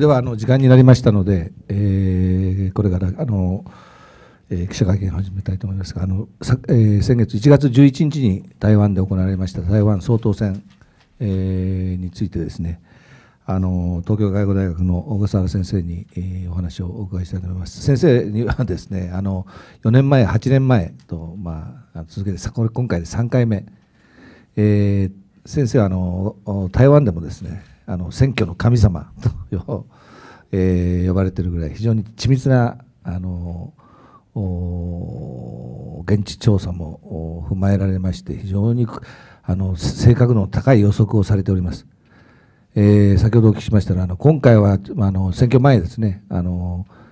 ではあの時間になりましたので、えー、これからあの、えー、記者会見を始めたいと思いますがあのさ、えー、先月1月11日に台湾で行われました台湾総統選、えー、についてですねあの東京外語大学の小笠原先生に、えー、お話をお伺いしたいと思います。先生にはですねあの4年前8年前と、まあ、続けてこれ今回で3回目、えー、先生はあの台湾でもですねあの選挙の神様と、えー、呼ばれているぐらい非常に緻密なあの現地調査も踏まえられまして非常にあの正確の高い予測をされております。えー、先ほどお聞きしましたらあの今回はあの選挙前ですねサイ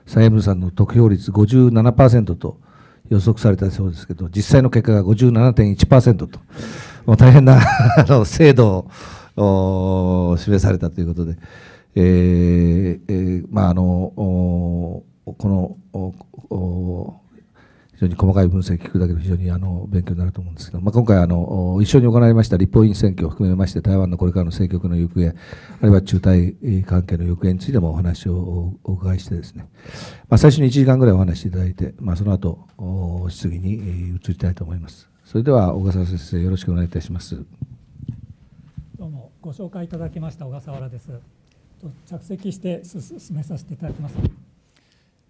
蔡英文さんの得票率57%と予測されたそうですけど実際の結果が57.1%と大変な 精度を示されたということで、えーまあ、あのこの非常に細かい分析を聞くだけで非常にあの勉強になると思うんですけど、まあ、今回あの、一緒に行われました立法院選挙を含めまして、台湾のこれからの政局の行方、あるいは中台関係の行方についてもお話をお伺いしてですね、まあ、最初に1時間ぐらいお話しいただいて、まあ、その後質疑に移りたいと思います。それでは小笠先生、よろしくお願いいたします。ご紹介いただきました小笠原です。着席して進めさせていただきます。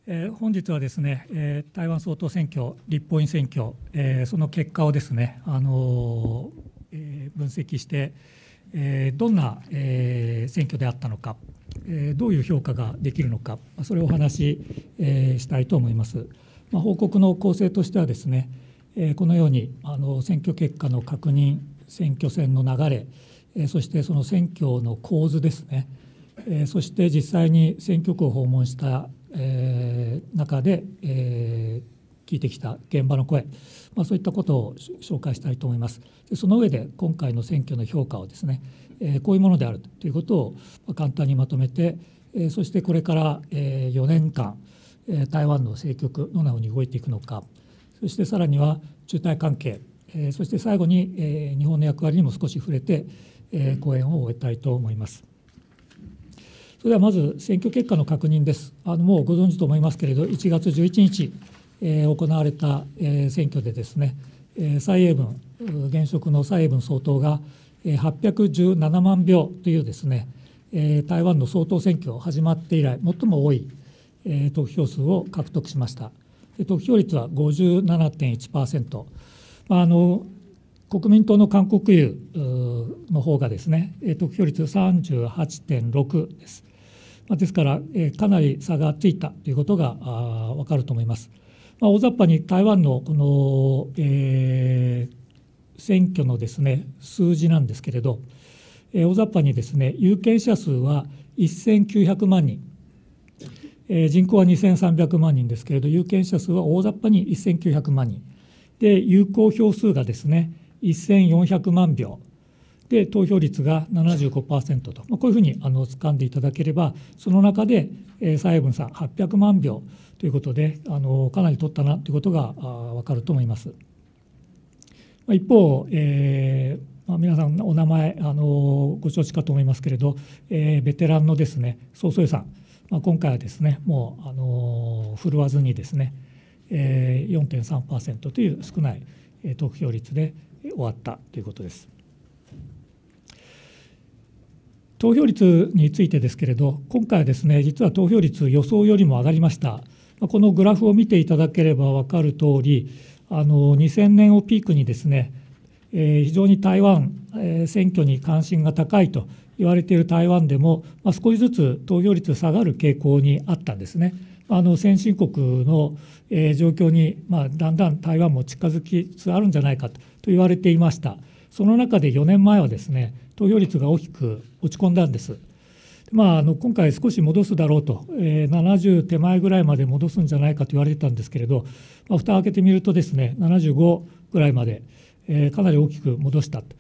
え本日はですね、え台湾総統選挙、立法院選挙、えその結果をですね、あのえ分析して、えどんな、え選挙であったのか、えどういう評価ができるのか、それをお話し、えしたいと思います。ま報告の構成としてはですね、えこのようにあの選挙結果の確認、選挙戦の流れ、えそしてその選挙の構図ですね、えそして実際に選挙区を訪問した、え中で、え聞いてきた現場の声、まあ、そういったことを紹介したいと思います。でその上で今回の選挙の評価をですね、えこういうものであるということを簡単にまとめて、えそしてこれから、え4年間、え台湾の政局どのように動いていくのかそしてさらには中台関係、えそして最後に、え日本の役割にも少し触れて、えー、講演を終えたいと思います。それではまず選挙結果の確認です。あのもうご存知と思いますけれど、1月11日、えー、行われた、えー、選挙でですね、えー、蔡英文、現職の蔡英文総統が、えー、817万票というですね、えー、台湾の総統選挙始まって以来、最も多い、えー、得票数を獲得しました。得票率は57.1%。まあ、あの国民党の韓国有の方がですね、得票率38.6です。ですから、かなり差がついたということがわかると思います。まあ、大雑把に台湾のこの、えー、選挙のですね数字なんですけれど、えー、大雑把にですね有権者数は1900万人、えー、人口は2300万人ですけれど有権者数は大雑把に1900万人で有効票数がですね1400万票で投票率が75%と、まあ、こういうふうにあの掴んでいただければその中で、え蔡英文さん800万票ということであのかなり取ったなということが分かると思います。まあ、一方、えーまあ、皆さんお名前あのご承知かと思いますけれど、えー、ベテランのですね総総理さん、まあ、今回はですねもうあの振るわずにですね、えー、4.3%という少ない投票率で終わったということです。投票率についてですけれど、今回はですね、実は投票率、予想よりも上がりました。このグラフを見ていただければ分かるとおり、あの2000年をピークにですね、え非常に台湾、え選挙に関心が高いと言われている台湾でも、ま少しずつ投票率下がる傾向にあったんですね。あの先進国の、え状況に、まだんだん台湾も近づきつつあるんじゃないかとと言われていましたその中で4年前はですね投票率が大きく落ち込んだんですまあ、あの今回少し戻すだろうと、えー、70手前ぐらいまで戻すんじゃないかと言われてたんですけれど、まあ、蓋を開けてみるとですね75ぐらいまで、えー、かなり大きく戻したと、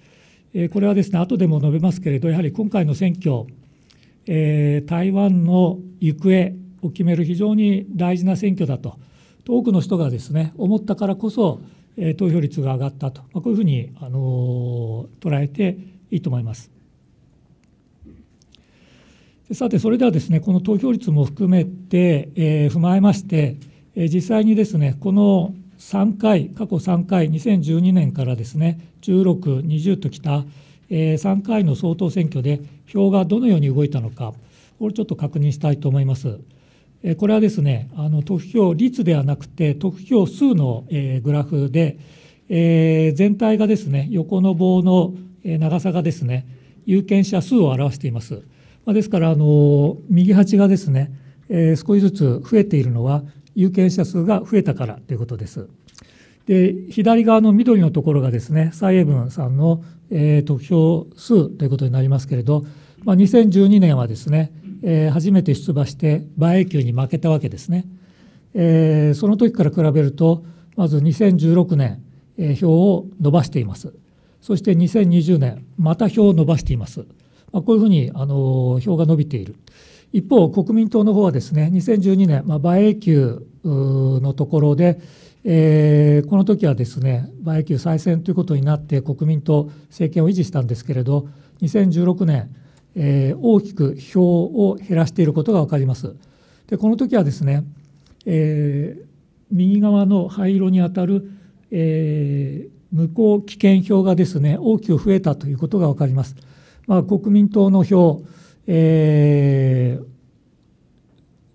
えー、これはですね後でも述べますけれどやはり今回の選挙、えー、台湾の行方を決める非常に大事な選挙だと多くの人がですね思ったからこそ投票率が上がったと、こういうふうにあの捉えていいと思います。さて、それではですね、この投票率も含めて、えー、踏まえまして、えー、実際にですね、この3回、過去3回、2012年からですね、16、20ときた、えー、3回の総統選挙で票がどのように動いたのか、これちょっと確認したいと思います。これはですね、あの得票率ではなくて、得票数の、えグラフで、えー、全体がですね、横の棒の長さがですね、有権者数を表しています。まあ、ですから、あの右端がですね、えー、少しずつ増えているのは、有権者数が増えたからということです。で左側の緑のところがですね、蔡英文さんの、えー、得票数ということになりますけれど、まあ、2012年はですね、え初めて出馬して馬英九に負けたわけですね、えその時から比べるとまず2016年、え票を伸ばしていますそして2020年また票を伸ばしています、まあ、こういうふうに、あの票が伸びている一方国民党の方はですね2012年、まあ、馬英九のところで、えー、この時はですね馬英九再選ということになって国民党政権を維持したんですけれど2016年えー、大きく票を減らしていることが分かります。でこの時はですね、えー、右側の灰色にあたる、えー、無効危険票がですね大きく増えたということが分かります。まあ、国民党の票、えー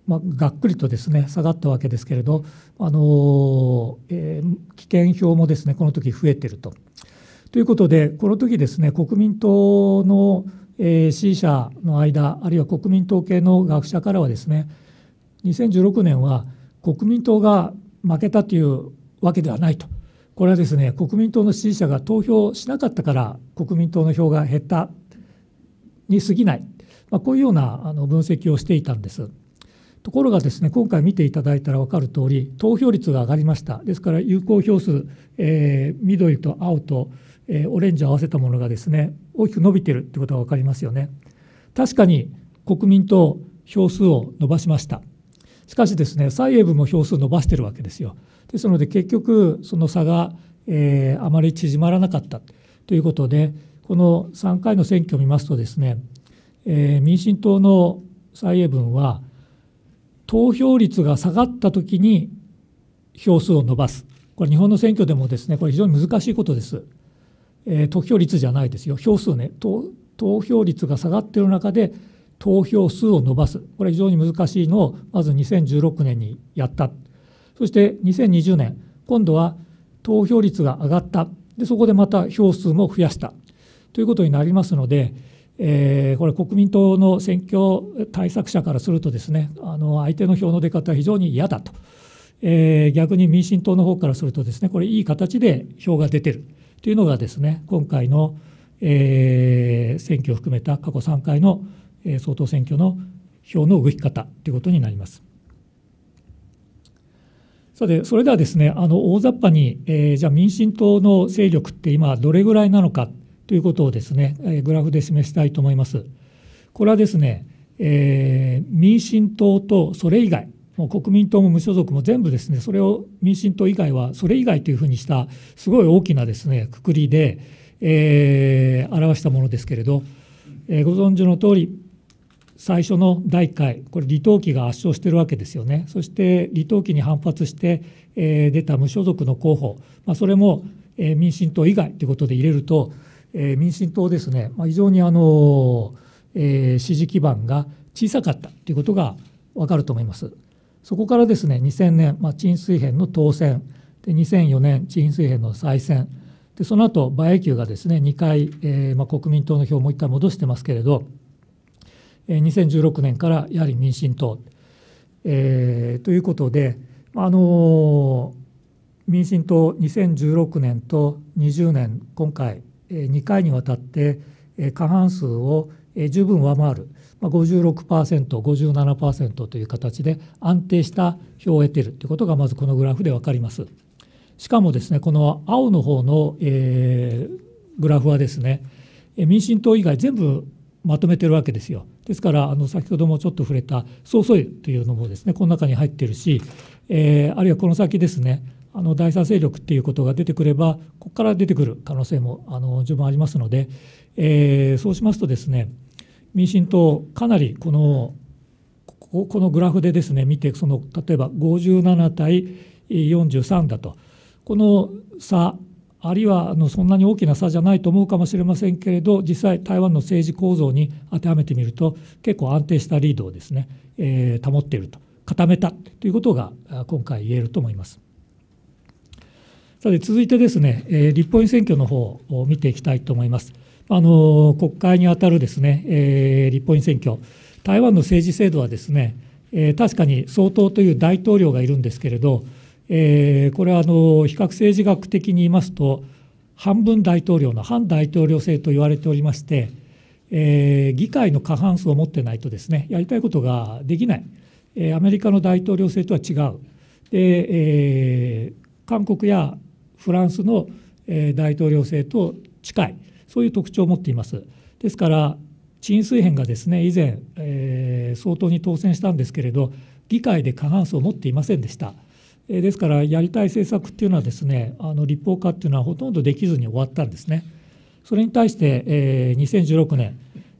まあ、がっくりとですね下がったわけですけれど、あのえー、棄票もですねこの時増えていると。ということで、この時ですね国民党の、えー、C 社の間あるいは国民党系の学者からはですね2016年は国民党が負けたというわけではないとこれはですね国民党の支持者が投票しなかったから国民党の票が減ったに過ぎない、まあ、こういうようなあの分析をしていたんです。ところがですね今回見ていただいたら分かる通り投票率が上がりましたですから有効票数、えー、緑と青と、えー、オレンジを合わせたものがですね大きく伸びているということが分かりますよね。確かに国民党票数を伸ばしました。しかしですね、蔡英文も票数を伸ばしているわけですよ。ですので結局その差が、えー、あまり縮まらなかったということで、この3回の選挙を見ますとですね、えー、民進党の蔡英文は投票率が下がった時に票数を伸ばす。これ日本の選挙でもですね、これ非常に難しいことです。えー、得票率じゃないですよ票数ね投票率が下がっている中で投票数を伸ばすこれ非常に難しいのをまず2016年にやったそして2020年今度は投票率が上がったでそこでまた票数も増やしたということになりますので、えー、これ国民党の選挙対策者からするとですねあの相手の票の出方は非常に嫌だと、えー、逆に民進党の方からするとですねこれいい形で票が出てる。というのがですね今回の、えー、選挙を含めた過去3回の、えー、総統選挙の票の動き方ということになります。さて、それではですね、あの大雑把に、えー、じゃあ民進党の勢力って今、どれぐらいなのかということをですね、えー、グラフで示したいと思います。これはですね、えー、民進党とそれ以外、もう国民党も無所属も全部ですねそれを民進党以外はそれ以外というふうにしたすごい大きなですねくくりで、えー、表したものですけれど、えー、ご存知の通り最初の第1回これ李登輝が圧勝してるわけですよねそして李登輝に反発して、えー、出た無所属の候補、まあ、それも、えー、民進党以外ということで入れると、えー、民進党ですね、まあ、非常にあの、えー、支持基盤が小さかったということが分かると思います。そこからですね2000年、まあ、陳水編の当選で2004年陳水編の再選でその後馬英九がですね2回、えー、まあ、国民党の票をもう1回戻してますけれど、えー、2016年からやはり民進党、えー、ということで、あの民進党2016年と20年今回、えー、2回にわたって、え過半数をえ十分上回る、まあ、56%、57%という形で安定した票を得ているということがまずこのグラフで分かります。しかもですね、この青の方の、えー、グラフはですね、民進党以外全部まとめてるわけですよ。ですから、あの先ほどもちょっと触れた総総理というのもですね、この中に入っているし、えー、あるいはこの先ですね、あの第三勢力っていうことが出てくれば、ここから出てくる可能性もあの十分ありますので、えー、そうしますとですね、民進党、かなりこのここのグラフでですね見てその例えば57対43だとこの差あるいはあのそんなに大きな差じゃないと思うかもしれませんけれど実際台湾の政治構造に当てはめてみると結構安定したリードをですね、えー、保っていると固めたということが今回言えると思います。さて続いてですね、え立法院選挙の方を見ていきたいと思います。あの国会にあたるですね、えー、立法院選挙、台湾の政治制度はですね、えー、確かに総統という大統領がいるんですけれど、えー、これはあの比較政治学的に言いますと、半分大統領の反大統領制と言われておりまして、えー、議会の過半数を持ってないとですねやりたいことができない、えー、アメリカの大統領制とは違うで、えー、韓国やフランスの、え大統領制と近いそういう特徴を持っています。ですから陳水編がですね以前、えー、総統に当選したんですけれど議会で過半数を持っていませんでした。えー、ですからやりたい政策っていうのはですねあの立法化っていうのはほとんどできずに終わったんですね。それに対して、えー、2016年、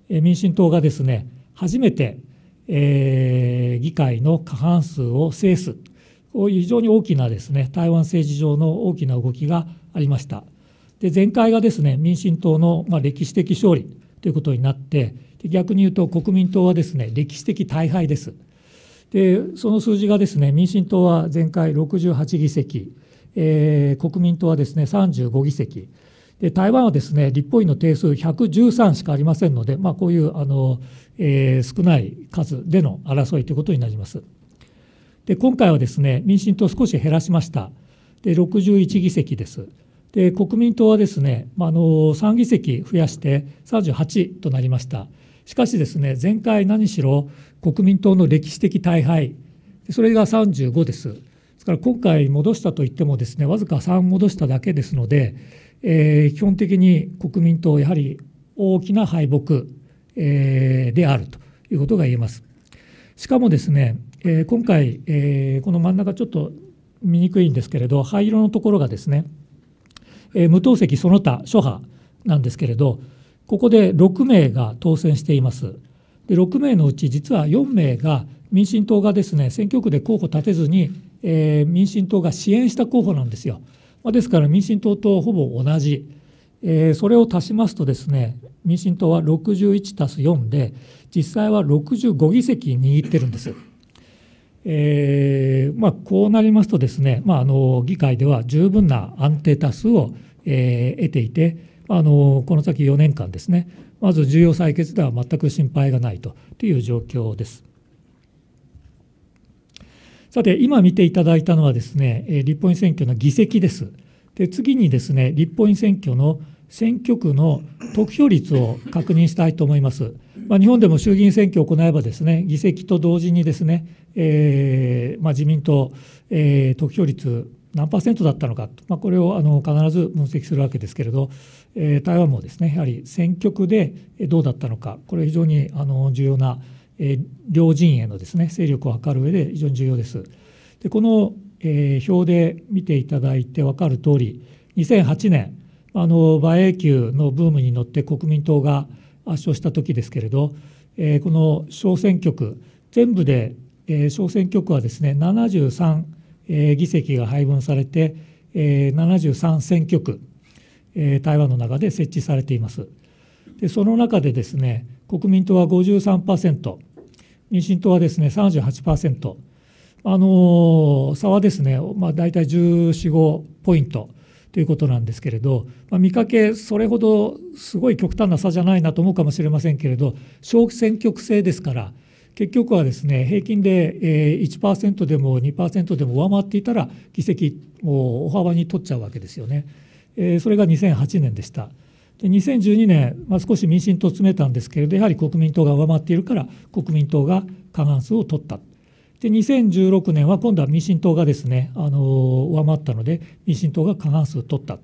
えー、民進党がですね初めて、えー、議会の過半数を制すこういう非常に大きなですね台湾政治上の大きな動きがありました。で前回がですね民進党のま歴史的勝利ということになって逆に言うと国民党はですね歴史的大敗です。でその数字がですね民進党は前回68議席、えー、国民党はですね35議席で台湾はですね立法院の定数113しかありませんので、まあ、こういうあの、えー、少ない数での争いということになります。で今回はですね民進党少し減らしましたで61議席です。で国民党はですね、まあ、の3議席増やして38となりました。しかしですね、前回何しろ国民党の歴史的大敗、それが35です。ですから今回戻したといってもですね、わずか3戻しただけですので、えー、基本的に国民党、やはり大きな敗北、えー、であるということが言えます。しかもですね、えー、今回、えこの真ん中ちょっと見にくいんですけれど、灰色のところがですね、えー、無党籍その他諸派なんですけれどここで6名が当選していますで6名のうち実は4名が民進党がですね選挙区で候補立てずに、えー、民進党が支援した候補なんですよ、まあ、ですから民進党とほぼ同じ、えー、それを足しますとですね民進党は61たす4で実際は65議席握ってるんです。えーまあ、こうなりますとですね、まあ、あの議会では十分な安定多数を、えー、得ていて、あのこの先4年間ですね、まず重要採決では全く心配がないという状況です。さて、今見ていただいたのはですね、立法院選挙の議席です。で次にですね、立法院選挙の選挙区の得票率を確認したいと思います。まあ、日本でも衆議院選挙を行えばですね議席と同時にですね、えー、まあ、自民党、えー、得票率何パーセントだったのかと、まあ、これをあの必ず分析するわけですけれど、えー、台湾もですねやはり選挙区でどうだったのかこれ非常にあの重要な、えー、両陣営のですね勢力を図る上で非常に重要です。でこの、えー、表で見ていただいて分かるとおり2008年あの馬英九のブームに乗って国民党が圧勝した時ですけれど、えー、この小選挙区全部で、えー、小選挙区はですね73、えー、議席が配分されて、えー、73選挙区、えー、台湾の中で設置されていますでその中でですね国民党は53%民進党はですね38%あの差はですね、まあ、大体14、5ポイントということなんですけれど、まあ、見かけそれほどすごい極端な差じゃないなと思うかもしれませんけれど小選挙区制ですから結局はですね平均で1%でも2%でも上回っていたら議席を大幅に取っちゃうわけですよね。それが2008年でした。で2012年、まあ、少し民進党詰めたんですけれどやはり国民党が上回っているから国民党が過半数を取ったで2016年は今度は民進党がですねあの上回ったので民進党が過半数取った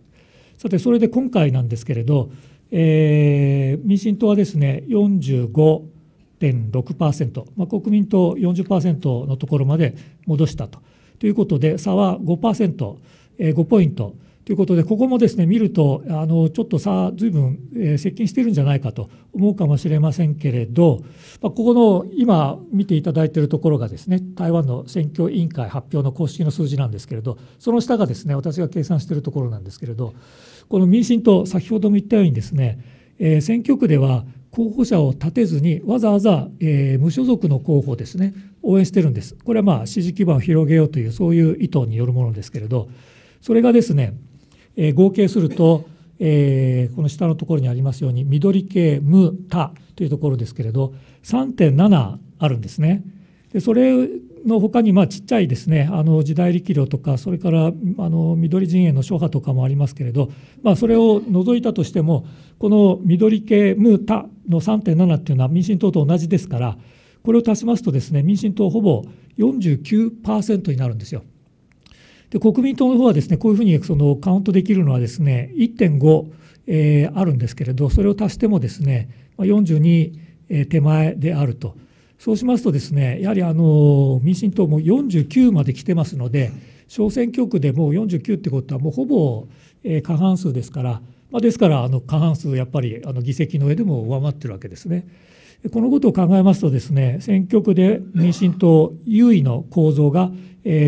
さてそれで今回なんですけれど、えー、民進党はですね45.6%、まあ、国民党40%のところまで戻したとということで差は5%、え5ポイントということで、ここもですね、見ると、あの、ちょっとさ、ずいえん接近してるんじゃないかと思うかもしれませんけれど、まあ、ここの、今見ていただいているところがですね、台湾の選挙委員会発表の公式の数字なんですけれど、その下がですね、私が計算しているところなんですけれど、この民進党、先ほども言ったようにですね、えー、選挙区では、候補者を立てずにわざわざ、えー、無所属の候補ですね応援してるんですこれはまあ支持基盤を広げようというそういう意図によるものですけれどそれがですねえー、合計すると、えー、この下のところにありますように緑系無他というところですけれど3.7あるんですね。でそれの他にまちっちゃいですねあの時代力量とかそれからあの緑陣営の諸派とかもありますけれど、まあ、それを除いたとしてもこの緑系無他の3.7っていうのは民進党と同じですからこれを足しますとですね民進党ほぼ49%になるんですよ。で国民党の方はですねこういうふうにそのカウントできるのはですね1.5、えー、あるんですけれどそれを足してもですね42、手前であるとそうしますとですねやはりあの民進党も49まで来てますので小選挙区でもう49ってことはもうほぼ、過半数ですから、まあ、ですからあの過半数やっぱりあの議席の上でも上回ってるわけですね。このことを考えますとですね選挙区で民進党優位の構造が、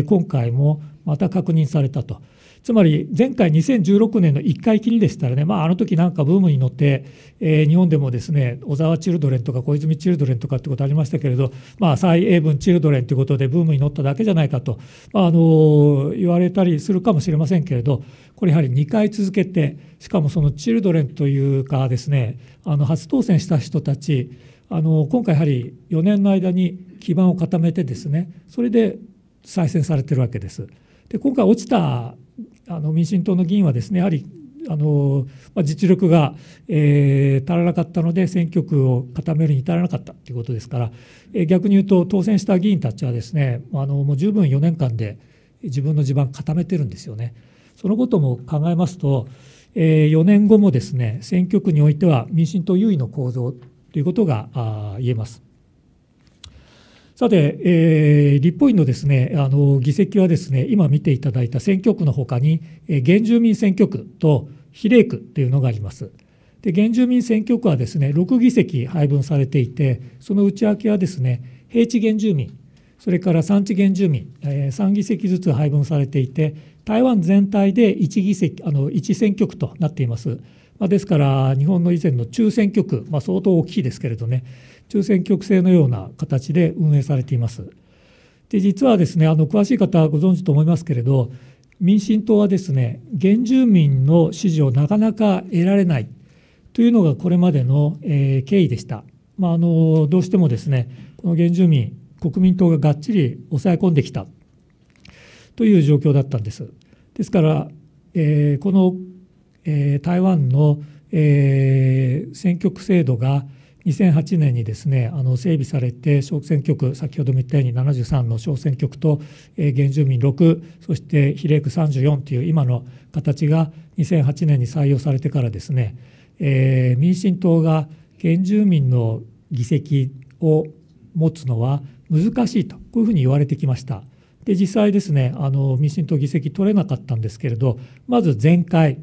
今回もまた確認されたと。つまり前回2016年の1回きりでしたらね、まあ、あの時なんかブームに乗って、えー、日本でもですね小沢チルドレンとか小泉チルドレンとかってことありましたけれど、まあ、蔡英文チルドレンということでブームに乗っただけじゃないかと、まあ、あの言われたりするかもしれませんけれどこれやはり2回続けてしかもそのチルドレンというかですねあの初当選した人たちあの今回やはり4年の間に基盤を固めてですねそれで再選されてるわけです。で今回落ちたあの民進党の議員はですねやはりあのま実力が、えー、足らなかったので選挙区を固めるに至らなかったということですから、えー、逆に言うと当選した議員たちはですねあのもう十分4年間で自分の地盤固めてるんですよね。そのことも考えますと、えー、4年後もですね選挙区においては民進党優位の構造ということが言えます。さて、えー、立法院のですねあの議席はですね今見ていただいた選挙区のほかに、えー、原住民選挙区と比例区というのがあります。で原住民選挙区はですね6議席配分されていてその内訳はですね平地原住民それから産地原住民、えー、3議席ずつ配分されていて台湾全体で1議席あの1選挙区となっています。まあ、ですから日本の以前の中選挙区、まあ、相当大きいですけれどね中選挙区制のような形で運営されています。で実はですねあの詳しい方はご存知と思いますけれど民進党はですね原住民の支持をなかなか得られないというのがこれまでの、えー、経緯でした、まあ、あのどうしてもですねこの原住民国民党ががっちり抑え込んできたという状況だったんですですから、えー、この、えー、台湾の、え選挙区制度が2008年にですねあの整備されて小選挙区先ほども言ったように73の小選挙区と、えー、原住民6そして比例区34という今の形が2008年に採用されてからですね、えー、民進党が原住民の議席を持つのは難しいとこういうふうに言われてきました。で実際ですねあの民進党議席取れなかったんですけれどまず前回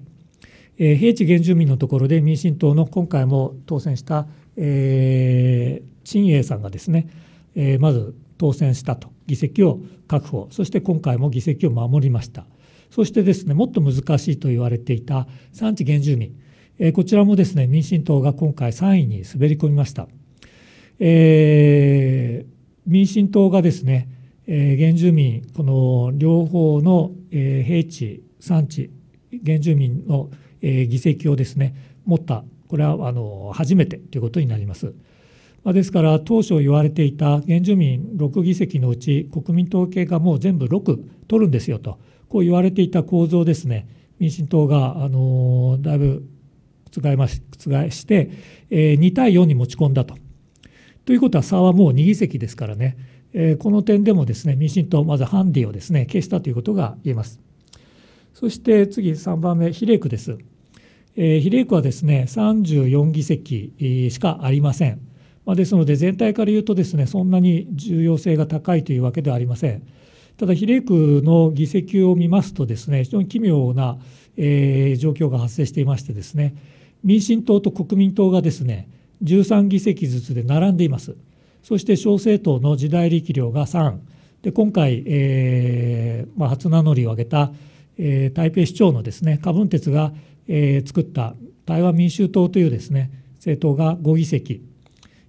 えー、平地原住民のところで民進党の今回も当選した、えー、陳英さんがですね、えー、まず当選したと議席を確保そして今回も議席を守りましたそしてですねもっと難しいと言われていた産地原住民、えー、こちらもですね民進党が今回3位に滑り込みました、えー、民進党がですね、えー、原住民この両方の、えー、平地産地原住民のえ議席をですね持ったこれはあの初めてということになります。まですから当初言われていた原住民6議席のうち国民党系がもう全部6取るんですよとこう言われていた構造ですね民進党があのだいぶ覆まし覆して、え2対4に持ち込んだと。ということは差はもう2議席ですからね、えこの点でもですね民進党まずハンディをですね消したということが言えます。そして次3番目、比例区です。えー、比例区はですね、34議席しかありません。まあ、ですので、全体から言うとですね、そんなに重要性が高いというわけではありません。ただ、比例区の議席を見ますとですね、非常に奇妙な、えー、状況が発生していましてですね、民進党と国民党がですね、13議席ずつで並んでいます。そして小政党の時代力量が3、で今回、えーまあ、初名乗りを上げたえー、台北市長のですね、カブンが、えー、作った台湾民衆党というですね、政党が5議席。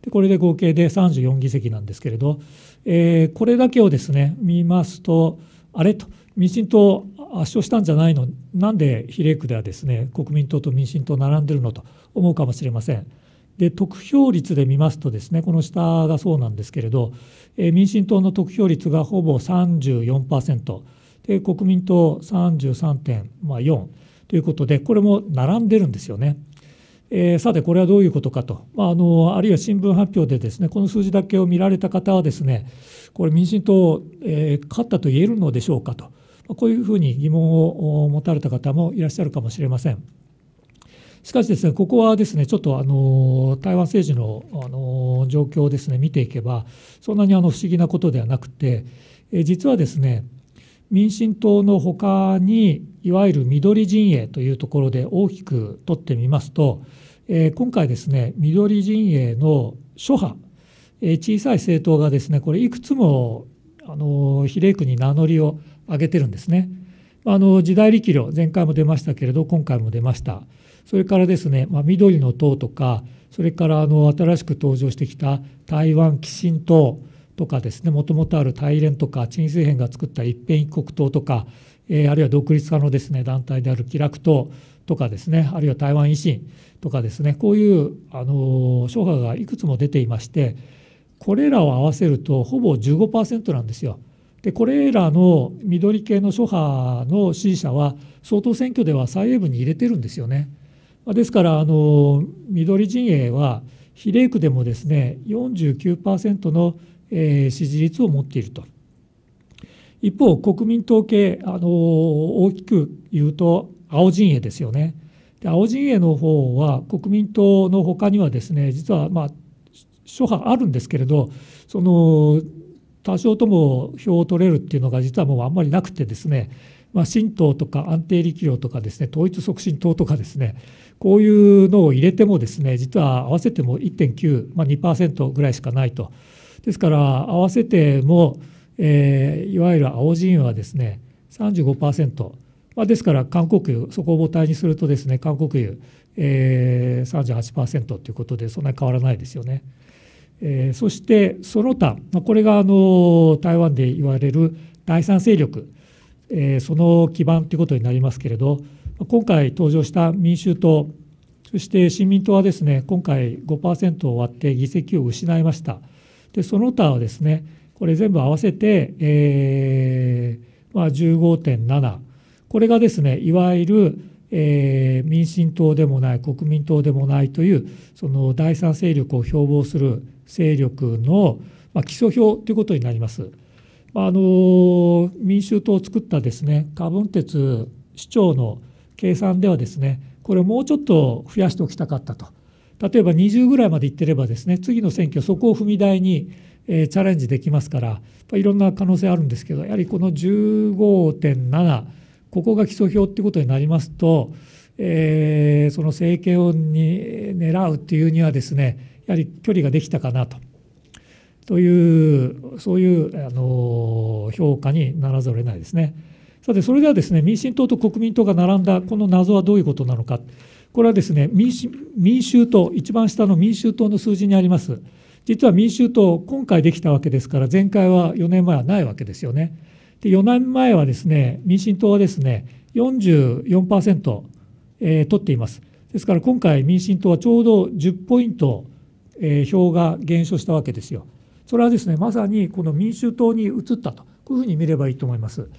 でこれで合計で34議席なんですけれど、えー、これだけをですね、見ますと、あれと、民進党圧勝したんじゃないの、なんで比例区ではですね、国民党と民進党並んでるのと思うかもしれません。で得票率で見ますとですねこの下がそうなんですけれど、えー、民進党の得票率がほぼ34%、で国民党33.4ということでこれも並んでるんですよね。えー、さて、これはどういうことかと、まあ、あのあるいは新聞発表でですねこの数字だけを見られた方はですねこれ、民進党、えー、勝ったと言えるのでしょうかと、まあ、こういうふうに疑問を持たれた方もいらっしゃるかもしれません。しかしですね、ここはですね、ちょっとあの台湾政治のあの状況をですね見ていけば、そんなにあの不思議なことではなくて、えー、実はですね、民進党のほかにいわゆる緑陣営というところで大きく取ってみますと、えー、今回ですね緑陣営の諸派、えー、小さい政党がですねこれいくつもあの比例区に名乗りを上げてるんですね。あの時代力量前回も出ましたけれど今回も出ました。それからですね、まあ、緑の党とかそれからあの新しく登場してきた台湾寄進党とかですねもともとある大連とか陳水編が作った一辺一国党とか、えー、あるいは独立家のですね団体である気楽党とかですねあるいは台湾維新とかですねこういうあの諸派がいくつも出ていましてこれらを合わせるとほぼ15%なんですよ。でこれらの緑系の諸派の支持者は総統選挙では蔡英文に入れてるんですよね。ですからあの緑陣営は比例区でもですね49%のえ支持率を持っていると。一方、国民統計、あの大きく言うと青陣営ですよね。で青陣営の方は国民党のほかにはですね実はまあ諸派あるんですけれどその多少とも票を取れるっていうのが実はもうあんまりなくてですね、まあ、新党とか安定力量とかですね統一促進党とかですねこういうのを入れてもですね実は合わせても1.9、まあ、2%ぐらいしかないと。ですから合わせても、えー、いわゆる青陣はですね35%、まあ、ですから韓国油そこを母体にするとですね韓国油、えー、38%ということでそんなに変わらないですよね。えー、そしてその他、まあ、これがあの台湾で言われる第三勢力、えー、その基盤ということになりますけれど今回登場した民衆党そして新民党はですね今回5%を割って議席を失いました。でその他はですねこれ全部合わせて、えーまあ、15.7これがですねいわゆる、えー、民進党でもない国民党でもないというその第三勢力を標榜する勢力の、まあ、基礎票ということになります。あ、あの民衆党を作ったですねカブンテツ市長の計算ではですねこれをもうちょっと増やしておきたかったと。例えば20ぐらいまでいってればですね次の選挙そこを踏み台に、チャレンジできますからいろんな可能性あるんですけどやはりこの15.7ここが基礎票ってことになりますと、えー、その政権をに狙うっていうにはですねやはり距離ができたかなと。というそういうあの評価にならざるを得ないですね。さてそれではですね民進党と国民党が並んだこの謎はどういうことなのか。これはですね民衆党一番下の民衆党の数字にあります実は民衆党今回できたわけですから前回は4年前はないわけですよねで4年前はですね民進党はですね44%、えー、取っていますですから今回民進党はちょうど10ポイント、えー、票が減少したわけですよそれはですねまさにこの民衆党に移ったとこういうふうに見ればいいと思います、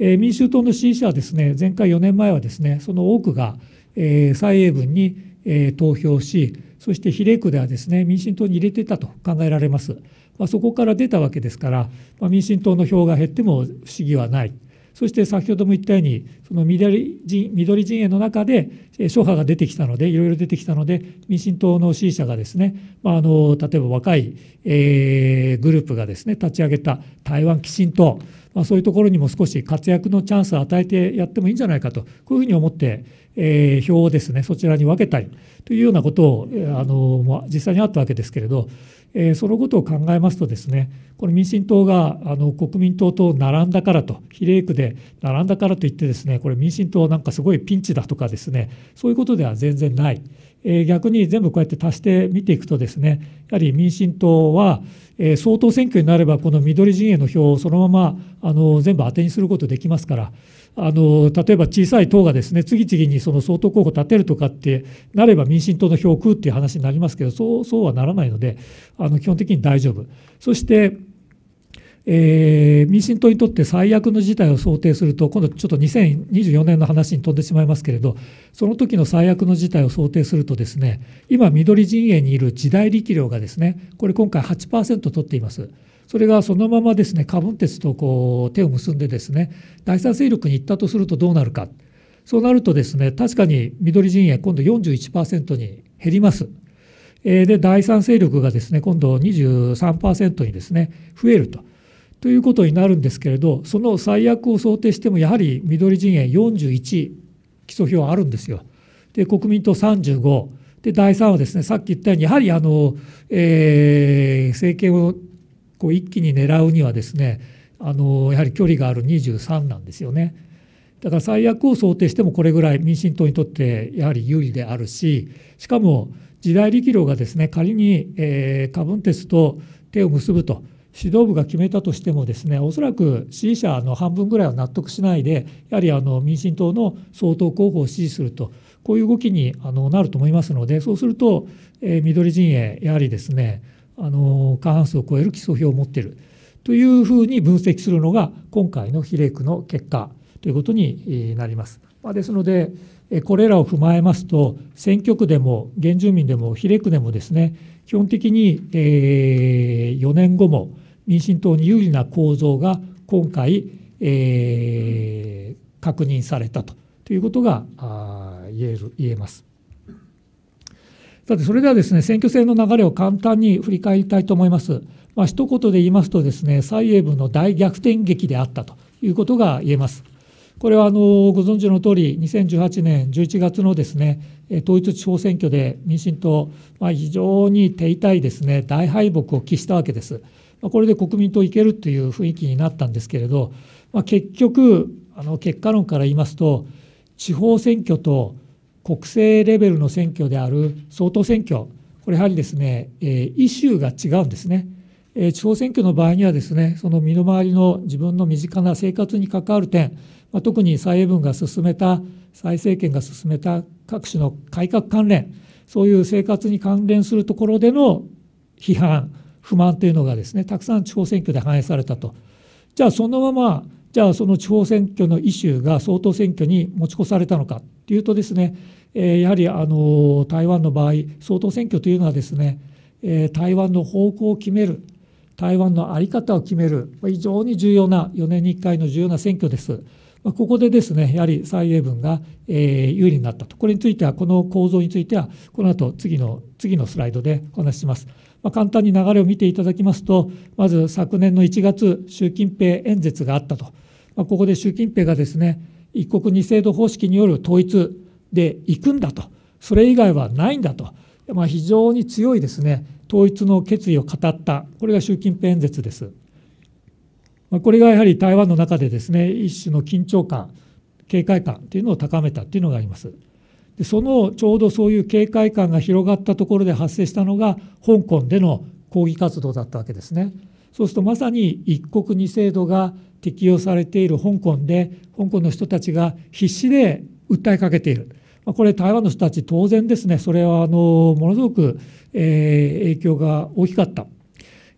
えー、民衆党の支持者はですね前回4年前はですねその多くがえ蔡英文に、え投票しそして比例区ではですね民進党に入れてたと考えられます、まあ、そこから出たわけですから、まあ、民進党の票が減っても不思議はないそして先ほども言ったようにその緑陣緑陣営の中で諸派が出てきたのでいろいろ出てきたので民進党の支持者がですね、まあ、あの例えば若い、えー、グループがですね立ち上げた台湾基進党まあ、そういうところにも少し活躍のチャンスを与えてやってもいいんじゃないかとこういうふうに思って、えー、表をですねそちらに分けたりというようなことを、あのまあ、実際にあったわけですけれどえー、そのことを考えますとですねこれ民進党があの国民党と並んだからと比例区で並んだからといってですねこれ民進党なんかすごいピンチだとかですねそういうことでは全然ない、えー、逆に全部こうやって足して見ていくとですねやはり民進党は、えー、総統選挙になればこの緑陣営の票をそのままあの全部当てにすることできますからあの例えば小さい党がですね次々にその総統候補立てるとかってなれば民進党の票を食うっていう話になりますけどそうそうはならないのであの基本的に大丈夫。そしてえー、民進党にとって最悪の事態を想定すると、今度ちょっと2024年の話に飛んでしまいますけれど、その時の最悪の事態を想定するとですね、今、緑陣営にいる時代力量がですね、これ今回8%取っています。それがそのままですねカブン鉄とこう手を結んでですね第三勢力に行ったとするとどうなるかそうなるとですね確かに緑陣営今度41%に減ります。で第三勢力がですね今度23%にですね増えると。ということになるんですけれどその最悪を想定してもやはり緑陣営41基礎票あるんですよ。で国民党35で第3はですねさっき言ったようにやはりあの、えー、政権をこう一気に狙うにはですねあのやはり距離がある23なんですよね。だから最悪を想定してもこれぐらい民進党にとってやはり有利であるししかも時代力量がですね仮に、えー、カブンテスと手を結ぶと指導部が決めたとしてもですねおそらく支持者の半分ぐらいは納得しないでやはりあの民進党の総統候補を支持するとこういう動きにあのなると思いますのでそうすると、えー、緑陣営やはりですねあの過半数を超える基礎票を持っているというふうに分析するのが今回の比例区の結果ということになります。まあ、ですのでこれらを踏まえますと選挙区でも原住民でも比例区でもですね基本的に、え4年後も民進党に有利な構造が今回、え確認されたとということが言える言えます。さて、それではですね、選挙戦の流れを簡単に振り返りたいと思います。まあ、一言で言いますとですね、蔡英文の大逆転劇であったということが言えます。これはあのご存知の通り、2018年11月のですね統一地方選挙で民進党、まあ、非常に手痛いですね大敗北を喫したわけです。これで国民党いけるという雰囲気になったんですけれど、まあ、結局、あの結果論から言いますと、地方選挙と国政レベルの選挙である総統選挙、これやはりですね、えー、イシューが違うんですね。えー、地方選挙の場合にはですね、その身の回りの自分の身近な生活に関わる点、まあ、特に蔡英文が進めた、蔡政権が進めた各種の改革関連、そういう生活に関連するところでの批判、不満というのがですね、たくさん地方選挙で反映されたと。じゃあそのままじゃあその地方選挙のイシューが総統選挙に持ち越されたのかというとですね、えやはりあの台湾の場合総統選挙というのはですね、え台湾の方向を決める台湾の在り方を決める非常に重要な4年に1回の重要な選挙です。ここでですねやはり蔡英文が、えー、有利になったと、これについては、この構造については、この後次の次のスライドでお話しします。まあ、簡単に流れを見ていただきますと、まず昨年の1月、習近平演説があったと、まあ、ここで習近平がですね一国二制度方式による統一で行くんだとそれ以外はないんだと、まあ、非常に強いですね統一の決意を語ったこれが習近平演説です。まあ、これがやはり台湾の中でですね一種の緊張感警戒感というのを高めたというのがあります。でそのちょうどそういう警戒感が広がったところで発生したのが香港での抗議活動だったわけですね。そうするとまさに一国二制度が適用されている香港で香港の人たちが必死で訴えかけている。これ台湾の人たち当然ですねそれはあのものすごく、えー、影響が大きかった。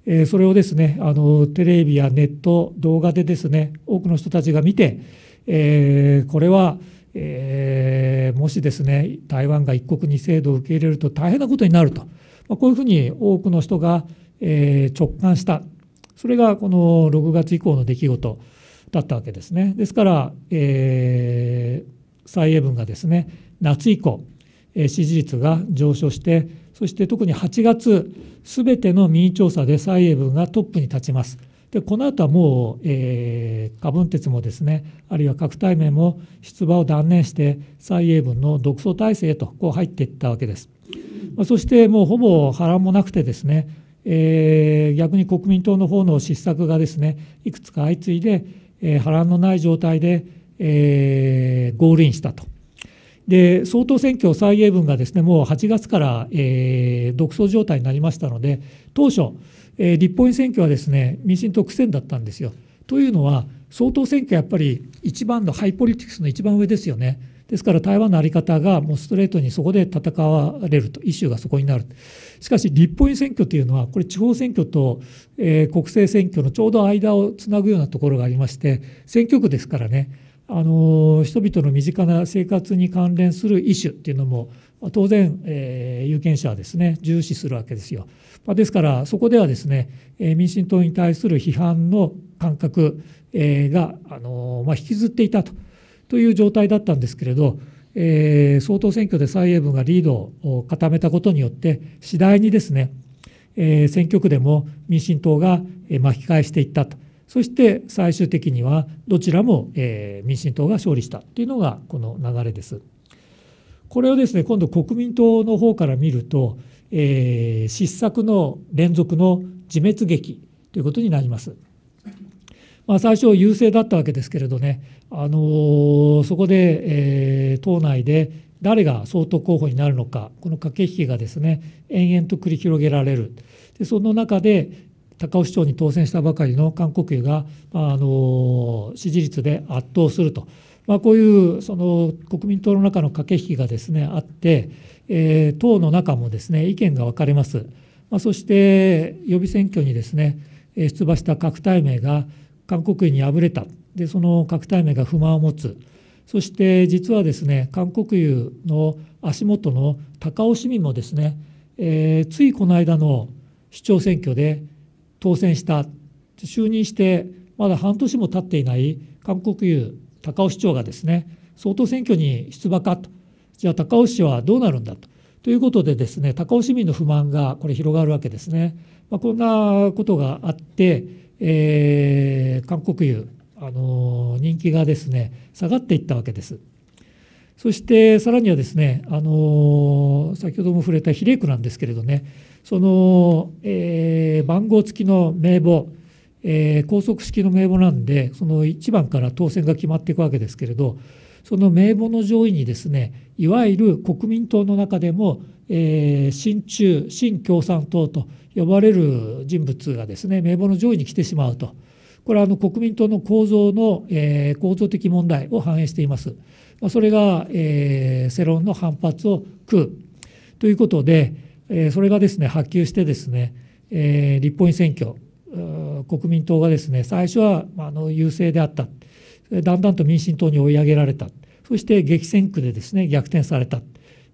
えー、それをですねあのテレビやネット動画でですね多くの人たちが見て、えー、これは、えー、もしですね台湾が一国二制度を受け入れると大変なことになると、まあ、こういうふうに多くの人が、え直感したそれがこの6月以降の出来事だったわけですね。ですから、えー、蔡英文がですね夏以降、えー、支持率が上昇してそして特に8月すべての民意調査で蔡英文がトップに立ちます。でこの後はもう、えー、分鉄もですねあるいは核対面も出馬を断念して蔡英文の独走体制へとこう入っていったわけです。まあ、そしてもうほぼ波乱もなくてですねえー、逆に国民党の方の失策がですねいくつか相次いで、えー、波乱のない状態で、えー、ゴールインしたと。で総統選挙、蔡英文がですねもう8月から、えー、独走状態になりましたので、当初、えー、立法院選挙はですね民進党苦戦だったんですよ。というのは、総統選挙やっぱり一番のハイポリティクスの一番上ですよね。ですから台湾の在り方がもうストレートにそこで戦われるとイシューがそこになるしかし立法院選挙というのはこれ地方選挙と、えー、国政選挙のちょうど間をつなぐようなところがありまして選挙区ですからねあの人々の身近な生活に関連するイシュっていうのも当然、えー、有権者はですね重視するわけですよ。まあ、ですからそこではですね、えー、民進党に対する批判の感覚、えー、が、あのまあ、引きずっていたと。という状態だったんですけれど、えー、総統選挙で蔡英文がリードを固めたことによって次第にですね、えー、選挙区でも民進党が巻き返していったとそして最終的にはどちらも、えー、民進党が勝利したというのがこの流れです。これをですね今度国民党の方から見ると、えー、失策の連続の自滅劇ということになります。まあ、最初優勢だったわけですけれどね、あのー、そこで、えー、党内で誰が総統候補になるのかこの駆け引きがですね延々と繰り広げられるでその中で高尾市長に当選したばかりの韓国が、あのー、支持率で圧倒すると。まあ、こういうその国民党の中の駆け引きがですねあって、えー、党の中もですね意見が分かれます、まあ、そして予備選挙にですね出馬した各体名が韓国に敗れたでその核対面が不満を持つそして実はですね韓国油の足元の高尾市民もですね、えー、ついこの間の市長選挙で当選した就任してまだ半年も経っていない韓国油高尾市長がですね総統選挙に出馬かとじゃあ高尾市はどうなるんだとということでですね高尾市民の不満がこれ広がるわけですね、まあ、こんなことがあってえー、韓国油、あの人気がですね下がっていったわけです。そしてさらにはですね、あの先ほども触れた比例区なんですけれどねその、えー、番号付きの名簿、えー、高速式の名簿なんでその1番から当選が決まっていくわけですけれどその名簿の上位にですねいわゆる国民党の中でも、えー、新中新共産党と呼ばれる人物がですね名簿の上位に来てしまうとこれはあの国民党の構造の、えー、構造的問題を反映しています。まあ、それが、えー、世論の反発を食うということで、えー、それがですね波及してですね、えー、立法院選挙国民党がですね最初は、まあ、あの優勢であっただんだんと民進党に追い上げられたそして激戦区でですね逆転された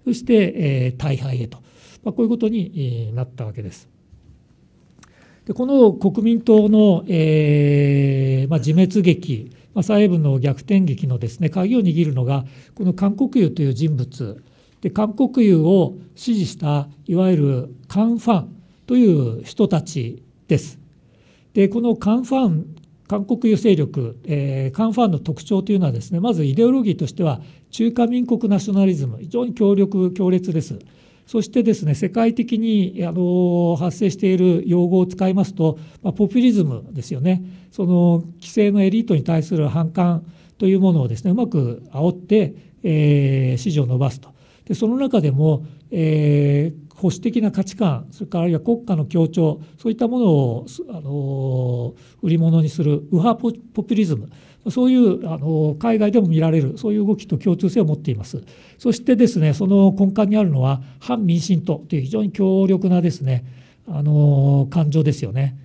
そして、えー、大敗へと、まあ、こういうことになったわけです。でこの国民党の、えーまあ、自滅劇、まあ、蔡英部の逆転劇のですね鍵を握るのがこの韓国優という人物で韓国優を支持したいわゆるカンファンという人たちです。でこのカンファン韓国優勢力、えー、カンファンの特徴というのはですねまずイデオロギーとしては中華民国ナショナリズム非常に強力強烈です。そしてですね世界的にあの発生している用語を使いますと、まあ、ポピュリズムですよねその規制のエリートに対する反感というものをですねうまく煽って、えー、支持を伸ばすとでその中でも、えー、保守的な価値観それからあるいは国家の協調そういったものを、あの売り物にする右派ポピュリズムそういうあの海外でも見られるそういう動きと共通性を持っていますそしてですねその根幹にあるのは反民進党という非常に強力なですねあの感情ですよね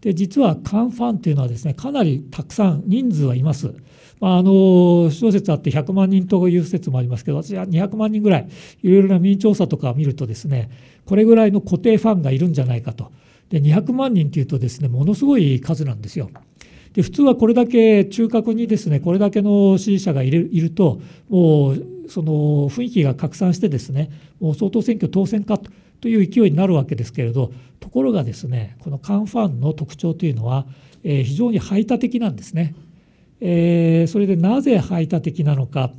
で実はカンファンというのはですねかなりたくさん人数はいます、まああ、の諸説あって100万人という説もありますけど私は200万人ぐらいいろいろな民調査とかを見るとですねこれぐらいの固定ファンがいるんじゃないかとで200万人というとですねものすごい数なんですよ。で普通はこれだけ中核にですねこれだけの支持者がいるいるともうその雰囲気が拡散してですねもう総統選挙当選かと。という勢いになるわけですけれどところがですねこのカンファンの特徴というのは、えー、非常に排他的なんですね、えー、それでなぜ排他的なのか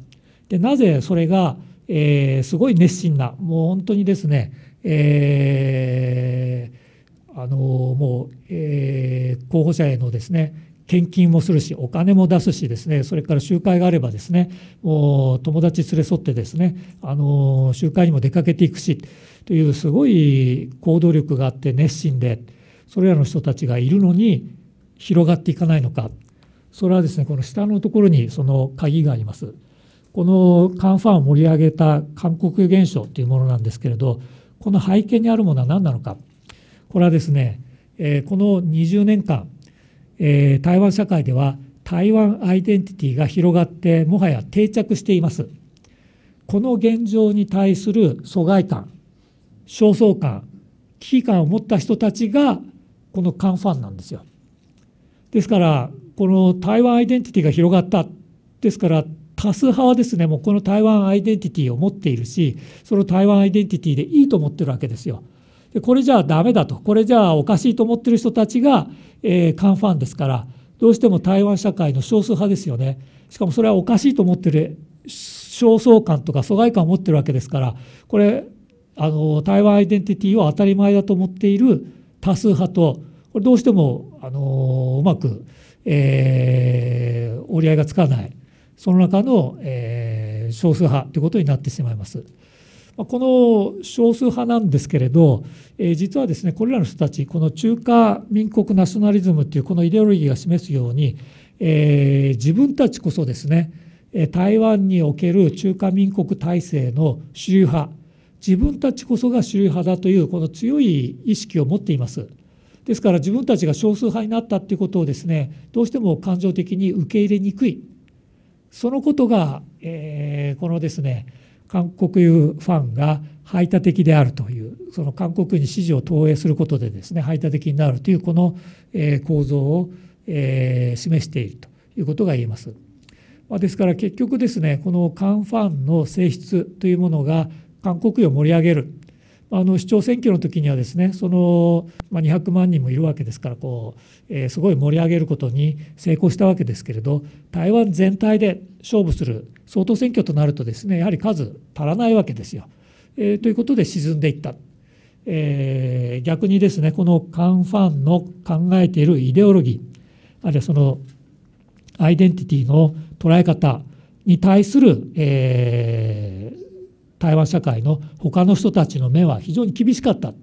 でなぜそれが、えー、すごい熱心なもう本当にですね、えあのもう、え候補者へのですね献金もするし、お金も出すしですね、それから集会があればですね、もう友達連れ添ってですね、あの、集会にも出かけていくし、というすごい行動力があって熱心で、それらの人たちがいるのに広がっていかないのか。それはですね、この下のところにその鍵があります。このカンファンを盛り上げた韓国現象というものなんですけれど、この背景にあるものは何なのか。これはですね、えこの20年間、えー、台湾社会では台湾アイデンティティが広がってもはや定着していますこの現状に対する疎外感焦燥感危機感を持った人たちがこのカンファンなんですよですからこの台湾アイデンティティが広がったですから多数派はですねもうこの台湾アイデンティティを持っているしその台湾アイデンティティでいいと思ってるわけですよでこれじゃあダメだとこれじゃあおかしいと思ってる人たちが、えー、カンファンですからどうしても台湾社会の少数派ですよねしかもそれはおかしいと思ってる焦燥感とか疎外感を持ってるわけですからこれあの台湾アイデンティティを当たり前だと思っている多数派とこれどうしてもあのうまく、えー、折り合いがつかないその中の、えー、少数派ということになってしまいます。この少数派なんですけれど、えー、実はですねこれらの人たちこの中華民国ナショナリズムというこのイデオロギーが示すように、えー、自分たちこそですね台湾における中華民国体制の主流派自分たちこそが主流派だというこの強い意識を持っています。ですから自分たちが少数派になったっていうことをですねどうしても感情的に受け入れにくいそのことが、えー、このですね韓国有ファンが排他的であるというその韓国に支持を投影することでですね排他的になるというこの、え構造を、え示しているということが言えます。まですから結局ですねこの韓ファンの性質というものが韓国を盛り上げるあの市長選挙の時にはですねその、ま200万人もいるわけですからこう、えすごい盛り上げることに成功したわけですけれど台湾全体で勝負する総統選挙となるとですねやはり数足らないわけですよ。えー、ということで沈んでいった、えー、逆にですねこのカン・ファンの考えているイデオロギーあるいはそのアイデンティティの捉え方に対する、えー、台湾社会の他の人たちの目は非常に厳しかった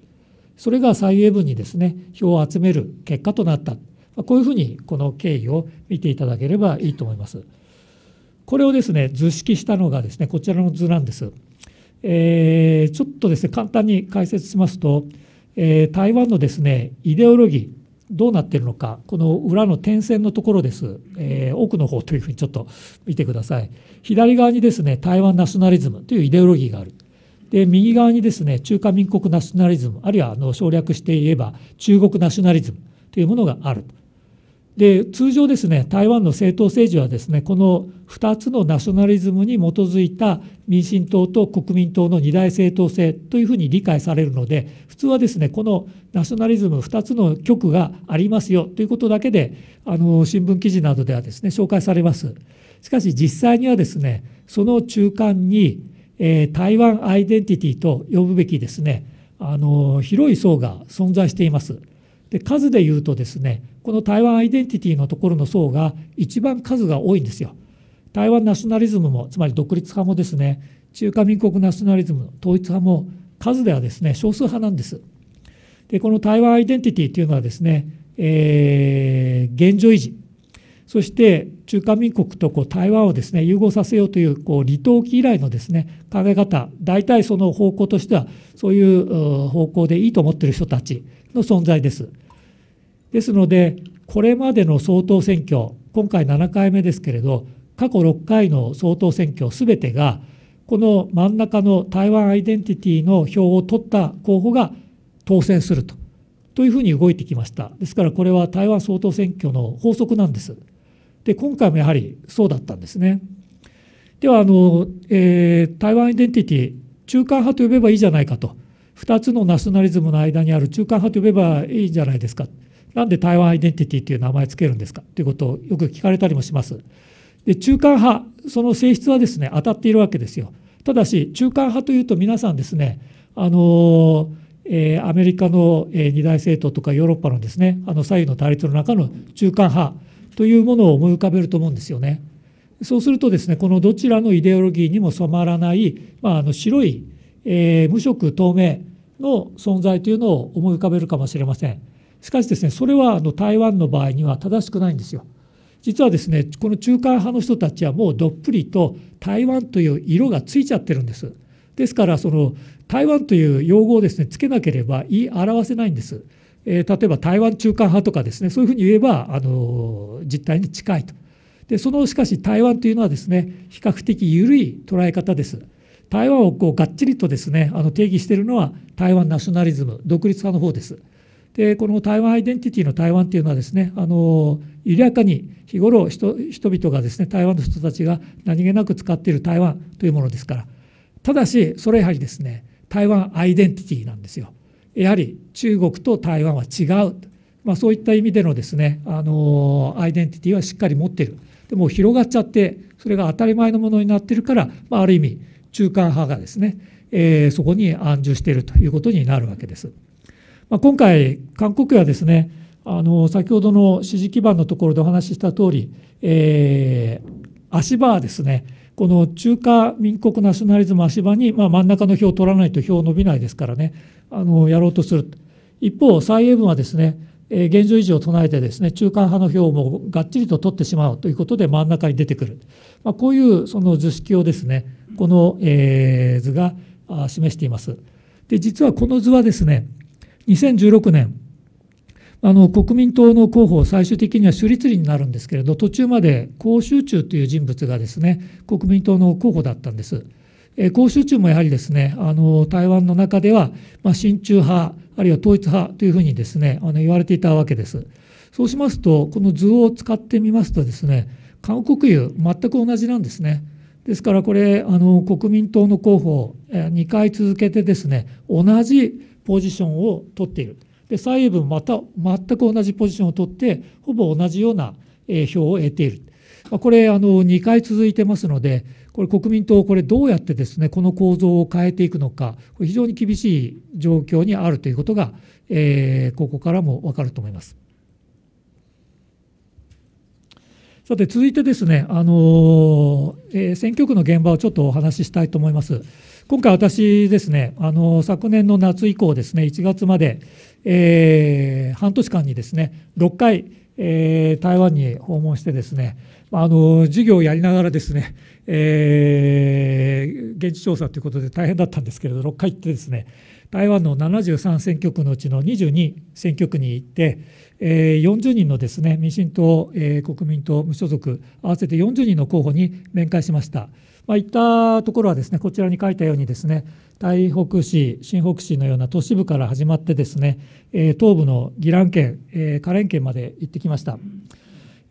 それが蔡英文にですね票を集める結果となったこういうふうにこの経緯を見ていただければいいと思います。これをですね図式したのがですねこちらの図なんです。えー、ちょっとですね簡単に解説しますと、えー、台湾のですねイデオロギーどうなっているのかこの裏の点線のところです、えー、奥の方というふうにちょっと見てください左側にですね台湾ナショナリズムというイデオロギーがあるで右側にですね中華民国ナショナリズムあるいはあの省略して言えば中国ナショナリズムというものがあるとで通常ですね台湾の政党政治はですねこの2つのナショナリズムに基づいた民進党と国民党の二大政党制というふうに理解されるので普通はですねこのナショナリズム2つの局がありますよということだけであの新聞記事などではですね紹介されますしかし実際にはですねその中間に、えー、台湾アイデンティティと呼ぶべきですねあの広い層が存在していますで数で言うとですねこの台湾アイデンティティのところの層が一番数が多いんですよ。台湾ナショナリズムもつまり独立派もですね中華民国ナショナリズム統一派も数ではですね少数派なんです。でこの台湾アイデンティティというのはですね、えー、現状維持そして中華民国とこう台湾をですね融合させようというこう離島期以来のですね考え方大体その方向としてはそういう方向でいいと思ってる人たちの存在です。ですので、これまでの総統選挙、今回7回目ですけれど、過去6回の総統選挙すべてが、この真ん中の台湾アイデンティティの票を取った候補が当選するとというふうに動いてきました。ですからこれは台湾総統選挙の法則なんです。で、今回もやはりそうだったんですね。では、あの、えー、台湾アイデンティティ、中間派と呼べばいいじゃないかと。2つのナショナリズムの間にある中間派と呼べばいいじゃないですか。なんで台湾アイデンティティという名前をつけるんですかということをよく聞かれたりもします。で中間派、その性質はですね当たっているわけですよ。ただし、中間派というと皆さんですね、あのえー、アメリカの、えー、二大政党とかヨーロッパのですねあの左右の対立の中の中間派というものを思い浮かべると思うんですよね。そうするとですねこのどちらのイデオロギーにも染まらない、まあ、あの白い、えー、無色透明の存在というのを思い浮かべるかもしれません。しかしですね、それはあの台湾の場合には正しくないんですよ。実はですね、この中間派の人たちはもうどっぷりと台湾という色がついちゃってるんです。ですから、その台湾という用語をですね、つけなければ言い表せないんです。えー、例えば台湾中間派とかですね、そういうふうに言えば、あの、実態に近いと。で、その、しかし台湾というのはですね、比較的緩い捉え方です。台湾をこうがっちりとですねあの定義しているのは台湾ナショナリズム独立派の方ですでこの台湾アイデンティティの台湾っていうのはですねあの緩やかに日頃人々がですね台湾の人たちが何気なく使っている台湾というものですからただしそれやはりですね台湾アイデンティティなんですよやはり中国と台湾は違う、まあ、そういった意味でのですねあのアイデンティティはしっかり持っているでも広がっちゃってそれが当たり前のものになってるから、まあ、ある意味中間派がですね、えー、そこに安住しているということになるわけです。まあ、今回、韓国はですね、あの先ほどの支持基盤のところでお話しした通り、えー、足場はですね、この中華民国ナショナリズム足場に、まあ、真ん中の票を取らないと票伸びないですからね、あのやろうとする。一方、蔡英文はですね、えー、現状維持を唱えてですね、中間派の票もがっちりと取ってしまうということで真ん中に出てくる。まあ、こういうその図式をですね、この、えー、図が示しています。で、実はこの図はですね、2016年あの国民党の候補最終的には首立理になるんですけれど途中まで高州中という人物がですね国民党の候補だったんです。え州中もやはりですねあの台湾の中では、まあ、親中派あるいは統一派というふうにですねあの言われていたわけですそうしますとこの図を使ってみますとですね韓国有、全く同じなんですねですからこれあの国民党の候補2回続けてですね同じポジションを取っているで蔡英文また全く同じポジションを取ってほぼ同じような票を得ている、まあ、これあの2回続いてますのでこれ国民党これどうやってですねこの構造を変えていくのかこれ非常に厳しい状況にあるということが、えー、ここからも分かると思います。さて続いてですね、あのえー、選挙区の現場をちょっとお話ししたいと思います。今回私ですね、あの、昨年の夏以降ですね、1月まで、えー、半年間にですね、6回、えー、台湾に訪問してですね、あの、授業をやりながらですね、えー、現地調査ということで大変だったんですけれど、6回行ってですね、台湾の73選挙区のうちの22選挙区に行って、えー、40人のですね民進党、えー、国民党、無所属合わせて40人の候補に面会しました。まあ、いったところはですねこちらに書いたようにですね台北市、新北市のような都市部から始まってですね、え東部の宜蘭県、え花蓮県まで行ってきました。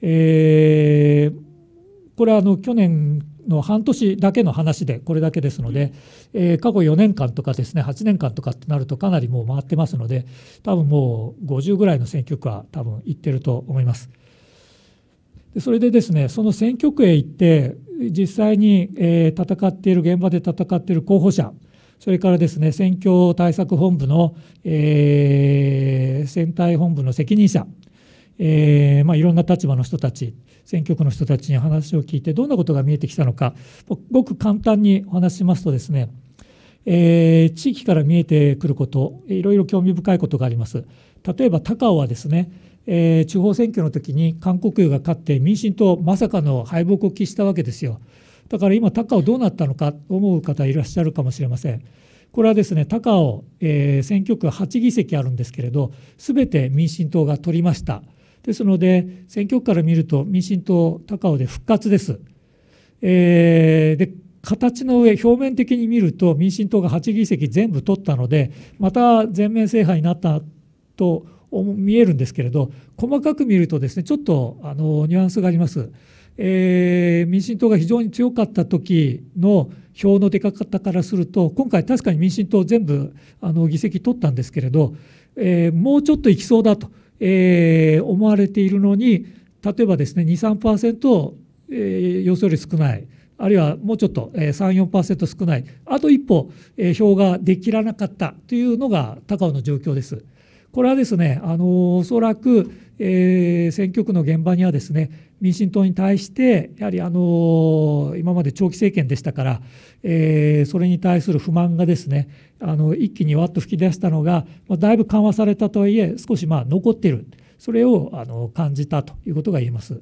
えー、これはあの去年の半年だけの話でこれだけですので、えー、過去4年間とかですね8年間とかってなるとかなりもう回ってますので多分もう50ぐらいの選挙区は多分行ってると思います。でそれでですねその選挙区へ行って実際に、え戦っている、現場で戦っている候補者、それからですね、選挙対策本部の、えー、選対本部の責任者、えーまあ、いろんな立場の人たち、選挙区の人たちに話を聞いて、どんなことが見えてきたのか、ごく簡単にお話ししますとですね、えー、地域から見えてくること、いろいろ興味深いことがあります。例えば高尾はですね、えー、地方選挙の時に韓国が勝って民進党まさかの敗北を喫したわけですよだから今高尾どうなったのか思う方いらっしゃるかもしれませんこれはですね高尾、えー、選挙区8議席あるんですけれど全て民進党が取りましたですので選挙区から見ると民進党高尾で復活です、えー、で形の上表面的に見ると民進党が8議席全部取ったのでまた全面制覇になったと見えるんですけれど細かく見るとですねちょっとあのニュアンスがあります。えー、民進党が非常に強かった時の票の出方からすると今回確かに民進党全部あの議席取ったんですけれど、えー、もうちょっといきそうだと、えー、思われているのに例えばですね23%、えー、予想より少ない。あるいはもうちょっと34%少ない、あと一歩、票ができらなかったというのが高尾の状況です。これはですね、あのおそらく、えー、選挙区の現場にはですね、民進党に対して、やはりあの今まで長期政権でしたから、えー、それに対する不満がですね、あの一気にわっと吹き出したのが、まあ、だいぶ緩和されたとはいえ、少しまあ残っている、それをあの感じたということが言えます。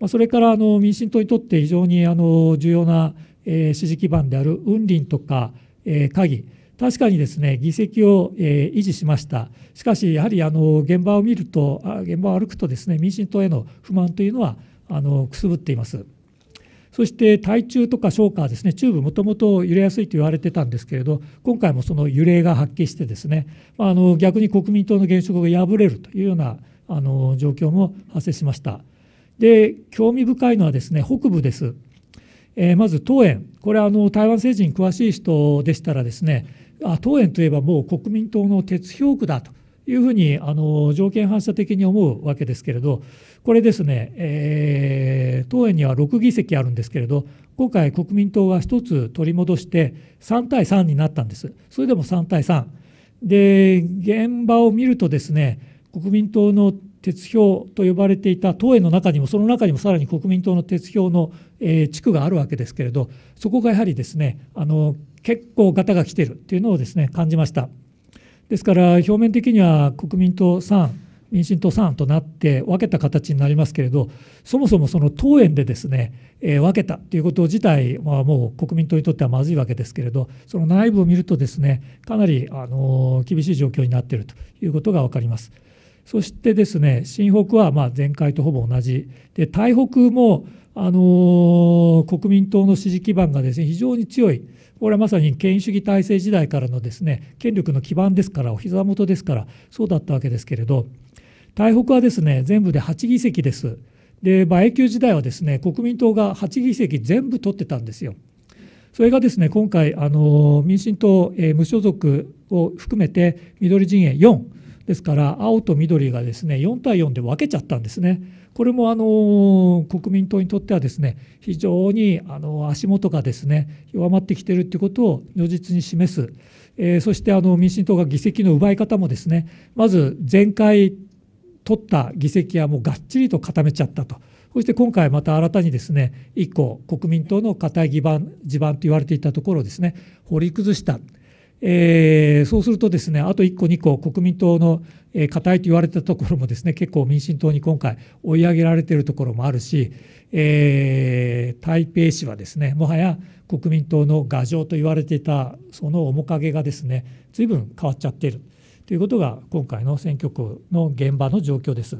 まあ、それからあの民進党にとって非常にあの重要な、えー、支持基盤である雲林とか、えー、鍵、確かにですね議席を、えー、維持しました、しかし、やはりあの現場を見ると、現場を歩くと、ですね民進党への不満というのはあのくすぶっています。そして台中とか商家はですね中部もともと揺れやすいと言われてたんですけれど今回もその揺れが発揮してですね、まあ、の逆に国民党の現職が敗れるというようなあの状況も発生しましたで興味深いのはですね北部です、えー、まず桃園これはあの台湾政治に詳しい人でしたらですね党園といえばもう国民党の鉄票区だというふうにあの条件反射的に思うわけですけれどこれですね、えー、党園には6議席あるんですけれど今回国民党は1つ取り戻して3対3になったんですそれでも3対3で現場を見るとですね国民党の鉄票と呼ばれていた党園の中にもその中にもさらに国民党の鉄票の、えー、地区があるわけですけれどそこがやはりですねあの結構ガタが来てるっていうのをですね感じましたですから表面的には国民党3民進党3となって分けた形になりますけれどそもそもその党園でですね、えー、分けたということ自体はもう国民党にとってはまずいわけですけれどその内部を見るとですねかなりあの厳しい状況になっているということが分かります。そしてですね新北はま前回とほぼ同じで台北もあの国民党の支持基盤がですね非常に強い、これはまさに権威主義体制時代からのですね権力の基盤ですから、お膝元ですから、そうだったわけですけれど、台北はですね全部で8議席です、で馬英九時代はですね国民党が8議席全部取ってたんですよ。それがですね今回、あの民進党、えー、無所属を含めて緑陣営4。ですから青と緑がですね4対4で分けちゃったんですね。これもあの国民党にとってはですね非常にあの足元がですね弱まってきているということを如実に示す、えー、そしてあの民進党が議席の奪い方もですねまず前回取った議席はもうがっちりと固めちゃったと。そして今回また新たにですね1個国民党の固い地盤地盤と言われていたところをですね掘り崩した。えー、そうするとですねあと1個2個国民党の固いと言われたところもですね結構民進党に今回追い上げられているところもあるし、えー、台北市はですねもはや国民党の牙城と言われていたその面影がですね随分変わっちゃっているということが今回の選挙区の現場の状況です。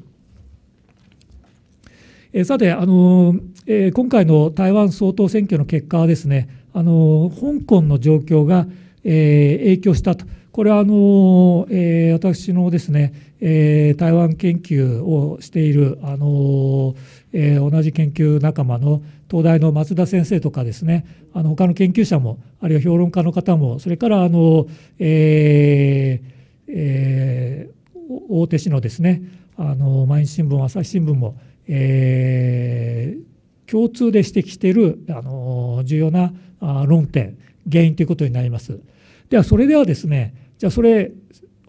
えー、さて、あのえ今回の台湾総統選挙の結果はですねあの香港の状況がえ影響したと。これはあの、え私のですね、え台湾研究をしている、あのえ同じ研究仲間の東大の松田先生とかですねあの他の研究者もあるいは評論家の方もそれからあの、えーえー、大手紙のですねあの毎日新聞朝日新聞も、えー、共通で指摘しているあの重要な論点原因ということになります。ではそれではですねじゃあそれ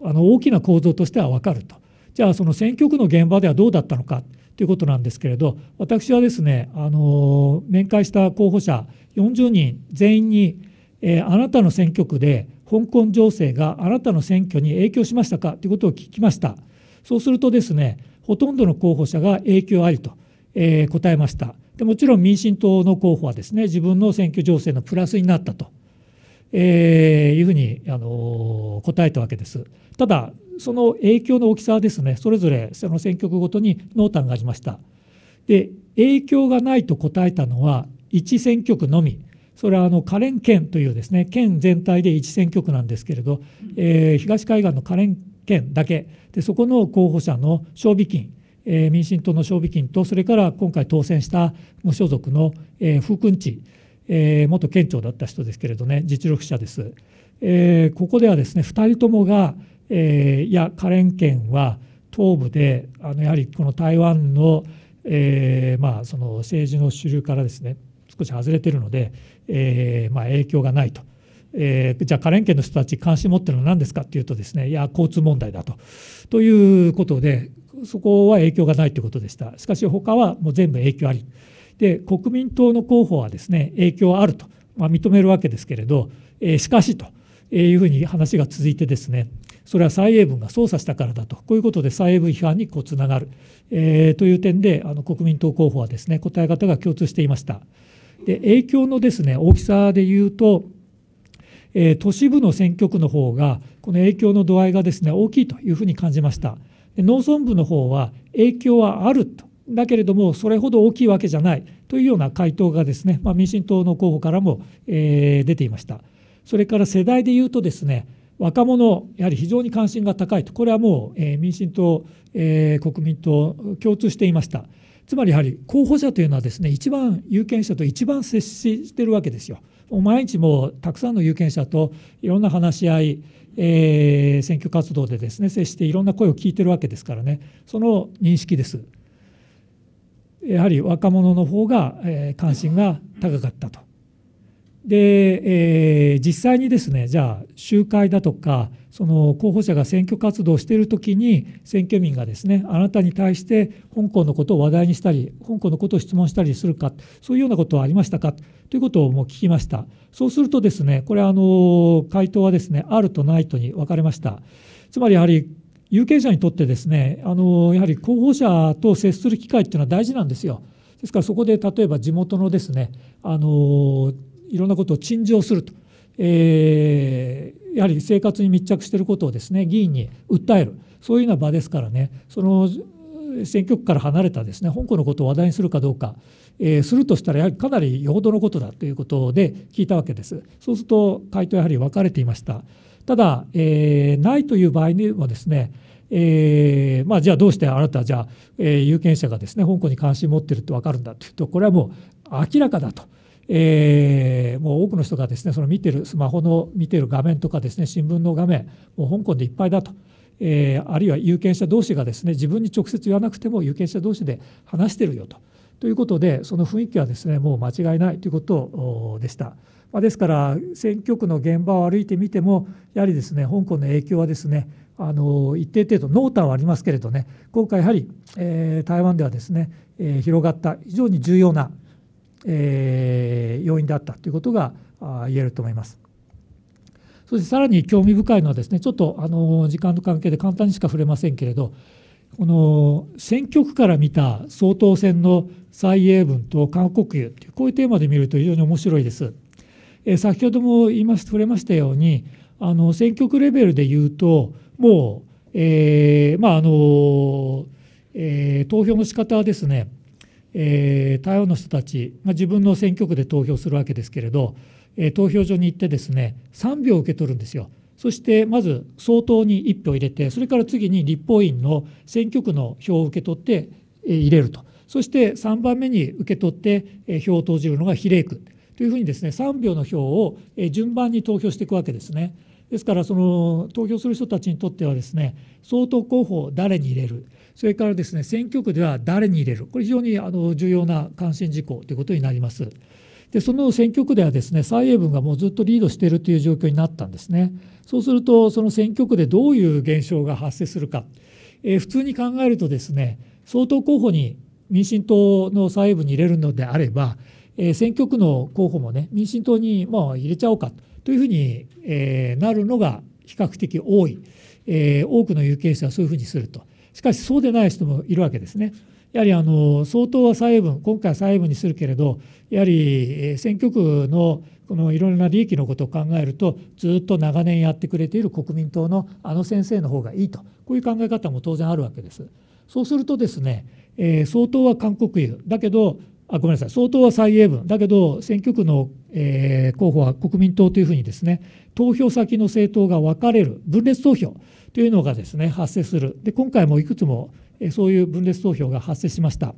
あの大きな構造としては分かるとじゃあその選挙区の現場ではどうだったのかということなんですけれど私はですねあの面会した候補者40人全員に、えー、あなたの選挙区で香港情勢があなたの選挙に影響しましたかということを聞きましたそうするとですねほとんどの候補者が影響ありと、えー、答えましたでもちろん民進党の候補はですね自分の選挙情勢のプラスになったとえー、いうふうに、あの答えたわけです。ただその影響の大きさはですねそれぞれその選挙区ごとに濃淡がありました。で影響がないと答えたのは1選挙区のみそれはあのカレン県というですね県全体で1選挙区なんですけれど、えー、東海岸のカレン県だけでそこの候補者の賞味金え民進党の賞味金とそれから今回当選した無所属の、えー、君知えー、元県庁だった人ですけれどね実力者です、えー、ここではですね2人ともが、えー、いやカレン県は東部であのやはりこの台湾の,、えまあ、その政治の主流からですね少し外れてるので、えまあ、影響がないと。えー、じゃあ、カレン県の人たち関心持っているのは何ですかというとですねいや交通問題だと。ということでそこは影響がないということでした。しかし他はもう全部影響あり。で国民党の候補はですね影響はあると、まあ、認めるわけですけれど、えー、しかしというふうに話が続いてですねそれは蔡英文が操作したからだとこういうことで蔡英文批判にこうつながる、えー、という点であの国民党候補はですね答え方が共通していました。で影響のですね大きさで言うとえ都市部の選挙区の方がこの影響の度合いがですね大きいというふうに感じました農村部の方は影響はあるとだけれども、それほど大きいわけじゃないというような回答がですね、まあ、民進党の候補からも、えー、出ていました。それから世代で言うとですね、若者、やはり非常に関心が高いと、これはもう、えー、民進党、えー、国民党、共通していました。つまりやはり候補者というのはですね、一番有権者と一番接してるわけですよ。毎日もうたくさんの有権者といろんな話し合い、えー、選挙活動でですね接していろんな声を聞いてるわけですからねその認識ですやはり若者の方が、え関心が高かったと。で、えー、実際にですねじゃあ集会だとかその候補者が選挙活動をしている時に選挙民がですねあなたに対して香港のことを話題にしたり香港のことを質問したりするかそういうようなことはありましたかということをもう聞きましたそうするとですねこれあの回答はですねあるとないとに分かれましたつまりやはり有権者にとってですねあのやはり候補者と接する機会っていうのは大事なんですよ。ですからそこで例えば地元のですねあのいろんなことを陳情すると、えー、やはり生活に密着していることをですね議員に訴えるそういうような場ですからねその選挙区から離れたですね香港のことを話題にするかどうか、えー、するとしたらやはりかなりよほどのことだということで聞いたわけです。そうすると回答やはり分かれていました。ただ、えー、ないという場合にはですね、えーまあ、じゃあどうしてあなたじゃあ、えー、有権者がですね香港に関心を持ってるって分かるんだというとこれはもう明らかだと。えー、もう多くの人がですねその見てるスマホの見てる画面とかですね新聞の画面もう香港でいっぱいだと、えー、あるいは有権者同士がですね自分に直接言わなくても有権者同士で話してるよとということでその雰囲気はですねもう間違いないということでした。まあ、ですから選挙区の現場を歩いてみてもやはりですね香港の影響はですねあの一定程度濃淡はありますけれどね今回やはり、えー、台湾ではですね、えー、広がった非常に重要な、えー、要因であったということが言えると思います。そしてさらに興味深いのはですねちょっとあの時間の関係で簡単にしか触れませんけれどこの選挙区から見た総統選の蔡英文と韓国瑜というこういうテーマで見ると非常に面白いです。え先ほども言います触れましたようにあの選挙区レベルで言うともう、えー、まああの、えー、投票の仕方はですね、えー、台湾の人たち、まあ、自分の選挙区で投票するわけですけれど、え投票所に行ってですね3票受け取るんですよ。そしてまず総統に1票入れてそれから次に立法院の選挙区の票を受け取って入れるとそして3番目に受け取って票を投じるのが比例区というふうにですね3票の票を順番に投票していくわけですね。ですからその投票する人たちにとってはですね総統候補を誰に入れるそれからですね選挙区では誰に入れるこれ非常にあの重要な関心事項ということになります。でその選挙区ではですね蔡英文がもうずっとリードしているという状況になったんですね。そうするとその選挙区でどういう現象が発生するか、えー、普通に考えるとですね総統候補に民進党の蔡英文に入れるのであればえ選挙区の候補もね民進党にもう入れちゃおうかというふうに、えなるのが比較的多い、え多くの有権者はそういうふうにするとしかしそうでない人もいるわけですね。やはりあの相当は債務今回は債務にするけれどやはり選挙区のこのいろいろな利益のことを考えるとずっと長年やってくれている国民党のあの先生の方がいいとこういう考え方も当然あるわけです。そうするとですね、え相当は韓国だけどあごめんなさい、総統は蔡英文、だけど選挙区の、えー、候補は国民党というふうにですね、投票先の政党が分かれる、分裂投票というのがですね、発生する。で、今回もいくつも、えそういう分裂投票が発生しました。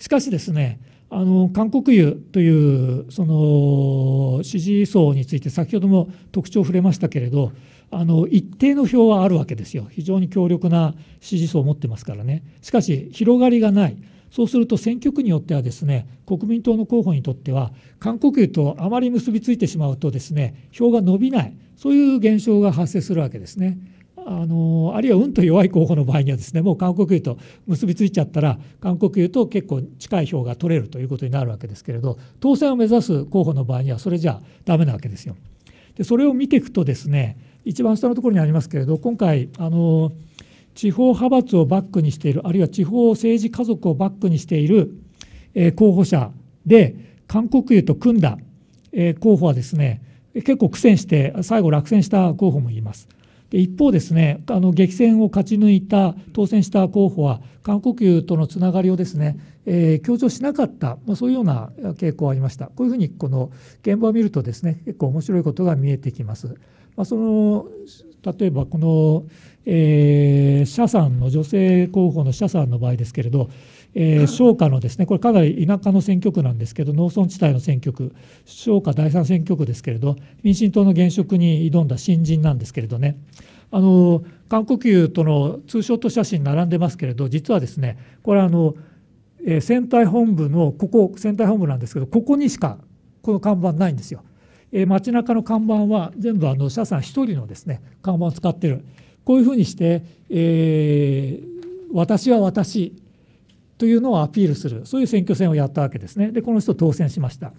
しかしですね、あの韓国油というその支持層について先ほども特徴を触れましたけれどあの一定の票はあるわけですよ非常に強力な支持層を持ってますからねしかし広がりがないそうすると選挙区によってはですね国民党の候補にとっては韓国へとあまり結びついてしまうとですね票が伸びないそういう現象が発生するわけですね。あのあるいはうんと弱い候補の場合にはですねもう韓国へと結びついちゃったら韓国へと結構近い票が取れるということになるわけですけれど当選を目指す候補の場合にはそれじゃダメなわけですよ。でそれを見ていくとですね一番下のところにありますけれど今回あの地方派閥をバックにしているあるいは地方政治家族をバックにしている、候補者で韓国油と組んだ、候補はですね結構苦戦して最後落選した候補もいます。で一方ですねあの激戦を勝ち抜いた当選した候補は韓国油とのつながりをですね、えー、強調しなかった、まあ、そういうような傾向がありましたこういうふうにこの現場を見るとですね結構面白いことが見えてきます。まあ、その例えばこの、えー、社さんの女性候補の社さんの場合ですけれど、えー、商家のですねこれかなり田舎の選挙区なんですけど農村地帯の選挙区商家第三選挙区ですけれど民進党の現職に挑んだ新人なんですけれどねあの韓国球とのツーショット写真並んでますけれど実はですねこれあの、えー、選対本部のここ選対本部なんですけどここにしかこの看板ないんですよ。え街中の看板は全部あの社さん1人のですね看板を使ってるこういうふうにして、えー、私は私というのをアピールするそういう選挙戦をやったわけですねでこの人当選しました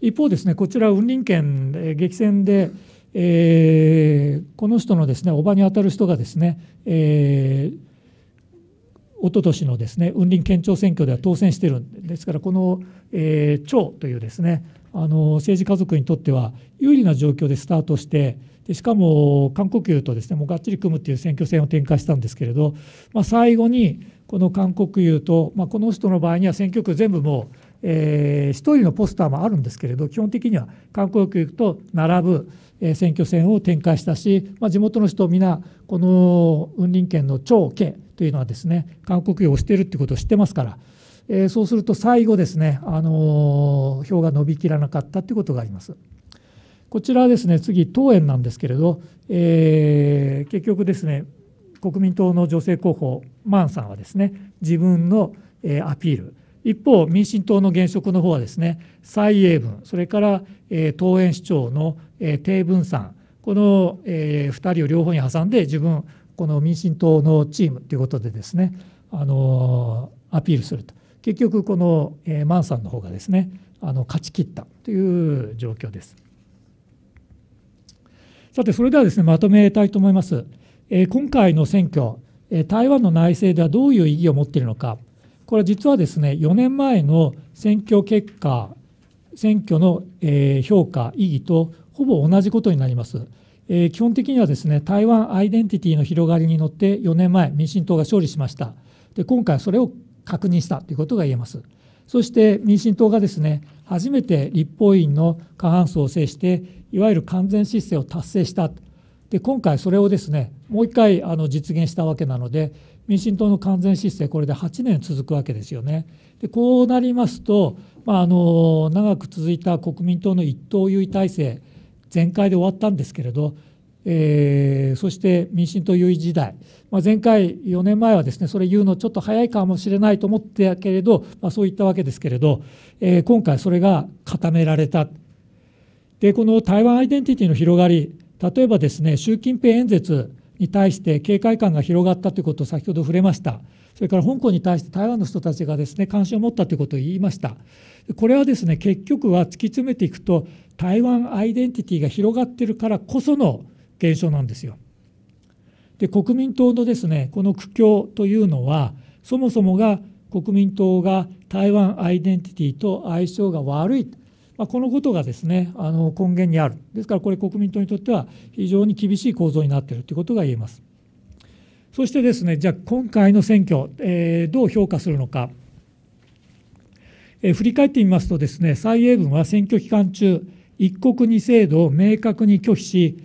一方ですねこちら雲林県激戦で、えー、この人のですね叔母にあたる人がですね、えー一昨年のですね雲林県庁選挙では当選してるんですからこの、えー、というですねあの政治家族にとっては有利な状況でスタートしてでしかも韓国有とですねもうがっちり組むっていう選挙戦を展開したんですけれど、まあ、最後にこの韓国有と、まあ、この人の場合には選挙区全部もう、えー、1人のポスターもあるんですけれど基本的には韓国有と並ぶ選挙戦を展開したし、まあ、地元の人皆この雲林県の張家というのはですね韓国有を推しているってことを知ってますから。えそうすると最後ですね、あの票が伸びきらなかったということがあります。こちらはですね、次、党園なんですけれど、えー、結局ですね、国民党の女性候補、マンさんはですね、自分の、えアピール、一方、民進党の現職の方はですね、蔡英文、それから、え党園市長の、え鄭文さん、この、え2人を両方に挟んで、自分、この民進党のチームということでですね、あのアピールすると。結局この、えー、マンさんの方がですねあの勝ち切ったという状況ですさてそれではですねまとめたいと思います、えー、今回の選挙、えー、台湾の内政ではどういう意義を持っているのかこれは実はですね4年前の選挙結果選挙の、えー、評価意義とほぼ同じことになります、えー、基本的にはですね台湾アイデンティティの広がりに乗って4年前民進党が勝利しましたで今回それを確認したということが言えます。そして民進党がですね初めて立法院の過半数を制していわゆる完全失政を達成したで今回それをですねもう一回あの実現したわけなので民進党の完全失政これで8年続くわけですよね。でこうなりますと、まあ、あの長く続いた国民党の一党優位体制全開で終わったんですけれどえー、そして民進党優位時代、まあ、前回4年前はですねそれ言うのちょっと早いかもしれないと思ってたけれど、まあ、そういったわけですけれど、えー、今回それが固められたでこの台湾アイデンティティの広がり例えばですね習近平演説に対して警戒感が広がったということを先ほど触れましたそれから香港に対して台湾の人たちがですね関心を持ったということを言いましたこれはですね結局は突き詰めていくと台湾アイデンティティが広がっているからこその現象なんですよ。で国民党のですねこの苦境というのはそもそもが国民党が台湾アイデンティティと相性が悪い、まあ、このことがですねあの根源にあるですからこれ国民党にとっては非常に厳しい構造になっているということが言えますそしてですねじゃあ今回の選挙、えー、どう評価するのか、えー、振り返ってみますとですね蔡英文は選挙期間中一国二制度を明確に拒否し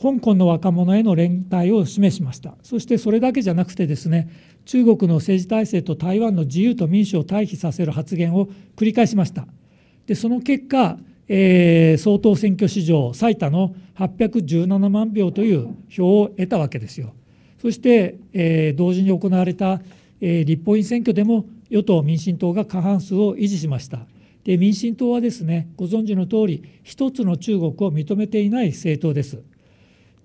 香港の若者への連帯を示しましたそしてそれだけじゃなくてですね中国の政治体制と台湾の自由と民主を対比させる発言を繰り返しましたでその結果、えー、総統選挙史上最多の817万票という票を得たわけですよそして、えー、同時に行われた、えー、立法院選挙でも与党民進党が過半数を維持しましたで民進党はですねご存知の通り一つの中国を認めていない政党です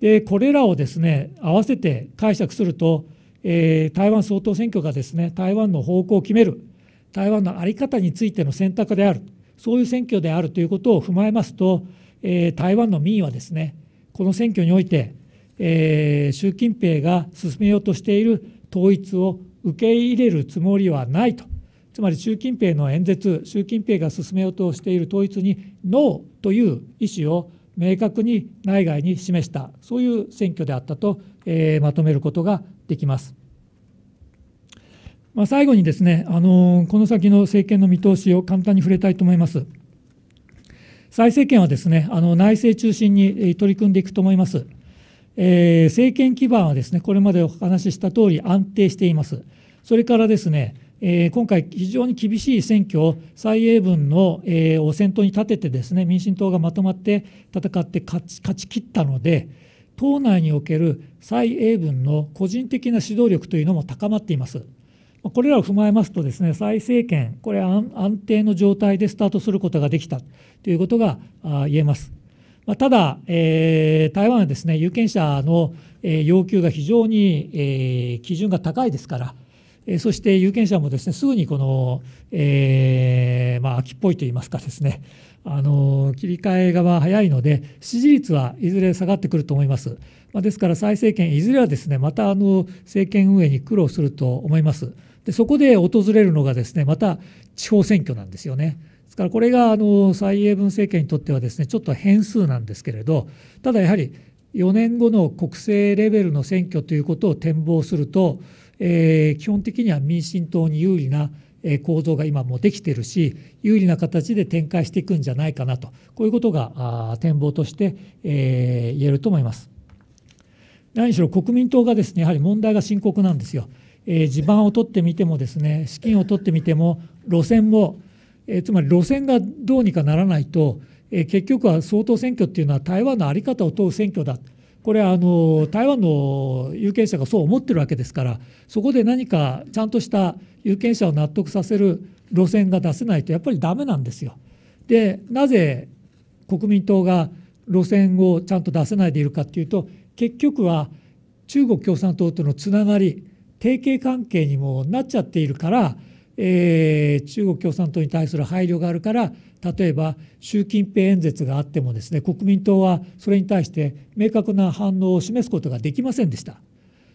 でこれらをですね合わせて解釈すると、えー、台湾総統選挙がですね台湾の方向を決める台湾の在り方についての選択であるそういう選挙であるということを踏まえますと、えー、台湾の民意はですねこの選挙において、えー、習近平が進めようとしている統一を受け入れるつもりはないとつまり習近平の演説習近平が進めようとしている統一にノーという意思を明確に内外に示したそういう選挙であったと、えー、まとめることができます。まあ、最後にですね、あのー、この先の政権の見通しを簡単に触れたいと思います。蔡政権はですね、あの内政中心に取り組んでいくと思います。えー、政権基盤はですね、これまでお話しした通り安定しています。それからですね、え今回、非常に厳しい選挙を蔡英文の、えを先頭に立ててですね民進党がまとまって戦って勝ち勝ち切ったので党内における蔡英文の個人的な指導力というのも高まっています。これらを踏まえますとですね蔡政権これ安定の状態でスタートすることができたということが言えます。まただ、え台湾はですね有権者の、え要求が非常に、え基準が高いですから、そして有権者もですねすぐにこの、えー、まあ、秋っぽいといいますかですねあの切り替えが早いので支持率はいずれ下がってくると思います、まあ、ですから再政権いずれはですねまたあの政権運営に苦労すると思いますでそこで訪れるのがですねまた地方選挙なんですよねですからこれがあの蔡英文政権にとってはですねちょっと変数なんですけれどただやはり4年後の国政レベルの選挙ということを展望するとえー、基本的には民進党に有利な構造が今もできてるし有利な形で展開していくんじゃないかなとこういうことが展望として、えー、言えると思います。何しろ国民党がですねやはり問題が深刻なんですよ。えー、地盤を取ってみてもですね資金を取ってみても路線も、えー、つまり路線がどうにかならないと、えー、結局は総統選挙っていうのは台湾の在り方を問う選挙だこれあの台湾の有権者がそう思ってるわけですからそこで何かちゃんとした有権者を納得させる路線が出せないとやっぱりダメなんですよ。でなぜ国民党が路線をちゃんと出せないでいるかっていうと結局は中国共産党とのつながり提携関係にもなっちゃっているから、えー、中国共産党に対する配慮があるから例えば習近平演説があってもですね国民党はそれに対して明確な反応を示すことができませんでした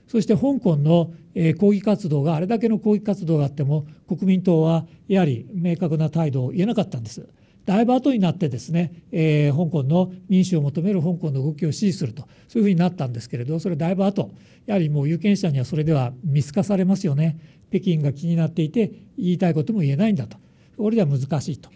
そして香港の抗議活動があれだけの抗議活動があっても国民党はやはり明確な態度を言えなかったんですだいぶ後になってですね、えー、香港の民主を求める香港の動きを支持するとそういうふうになったんですけれどそれだいぶ後やはりもう有権者にはそれでは見透かされますよね北京が気になっていて言いたいことも言えないんだとこれでは難しいと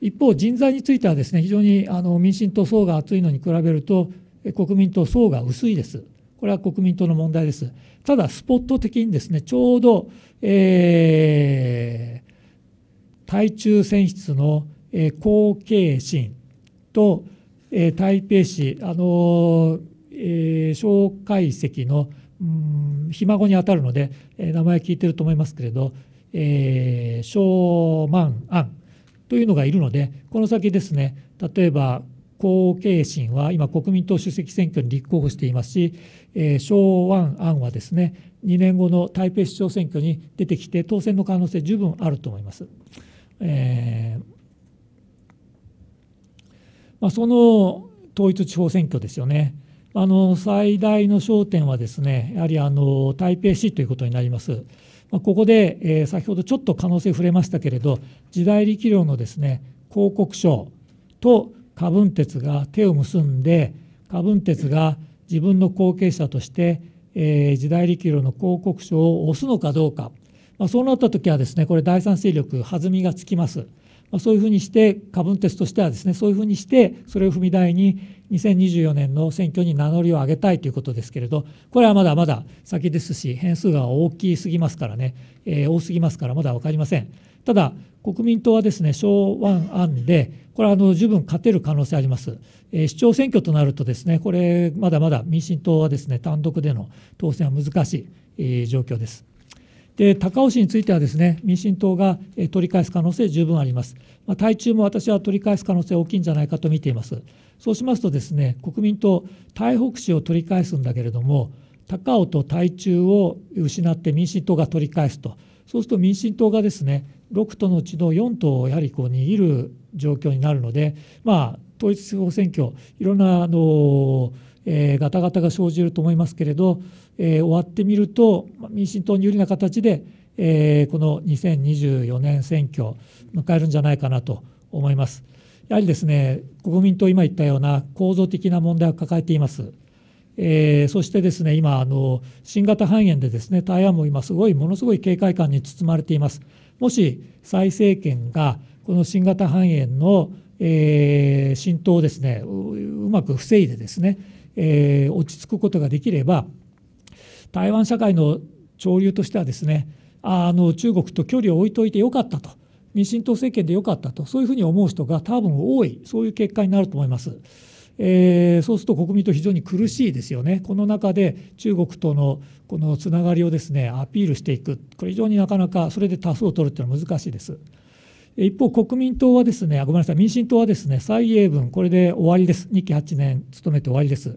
一方、人材についてはですね非常にあの民進党層が厚いのに比べると国民党層が薄いです。これは国民党の問題です。ただ、スポット的にですねちょうど、えー、台中選出の、えー、後継審と、えー、台北市、あのえー、蒋介石の、うん、ひ孫に当たるので、え名前聞いてると思いますけれど、えー、蒋万安というのがいるのでこの先ですね例えば江慶新は今国民党主席選挙に立候補していますし、えー、昭和案はですね2年後の台北市長選挙に出てきて当選の可能性十分あると思います。えーまあ、その統一地方選挙ですよね。あの最大の焦点はですねやはりあの台北市ということになります。まあ、ここで、えー、先ほどちょっと可能性触れましたけれど時代力量のですね広告書と過分鉄が手を結んで過分鉄が自分の後継者として、えー、時代力量の広告書を押すのかどうか、まあ、そうなった時はですねこれ第三勢力弾みがつきます。まあ、そういうふうにして過分鉄としてはですねそういうふうにしてそれを踏み台に2024年の選挙に名乗りを上げたいということですけれど、これはまだまだ先ですし、変数が大きすぎますからね、えー、多すぎますから、まだ分かりません。ただ、国民党はですね、小1案で、これはあの十分勝てる可能性あります、えー、市長選挙となると、ですねこれ、まだまだ民進党はですね単独での当選は難しい、えー、状況です。で高尾市についてはですね民進党が取り返す可能性十分あります、まあ、対中も私は取り返す可能性大きいんじゃないかと見ています。そうしますとですね国民党、台北市を取り返すんだけれども高尾と台中を失って民進党が取り返すとそうすると民進党がですね6党のうちの4党をやはりこう握る状況になるので、まあ、統一地方選挙いろんなあの、えー、ガタガタが生じると思いますけれどえー、終わってみると民進党に有利な形で、えー、この2024年選挙迎えるんじゃないかなと思います。やはりですね国民党今言ったような構造的な問題を抱えています。えー、そしてですね今あの新型肺炎でですね台湾も今すごいものすごい警戒感に包まれています。もし蔡政権がこの新型肺炎の、えー、浸透をですねうまく防いでですね、えー、落ち着くことができれば台湾社会の潮流としてはですねあの中国と距離を置いといてよかったと民進党政権でよかったとそういうふうに思う人が多分多いそういう結果になると思います。えー、そうすると国民と非常に苦しいですよね、この中で中国とのこのつながりをですねアピールしていく、これ、非常になかなかそれで多数を取るというのは難しいです。一方、国民党はですね、ごめんなさい、民進党はですね、蔡英文、これで終わりです、2期8年務めて終わりです。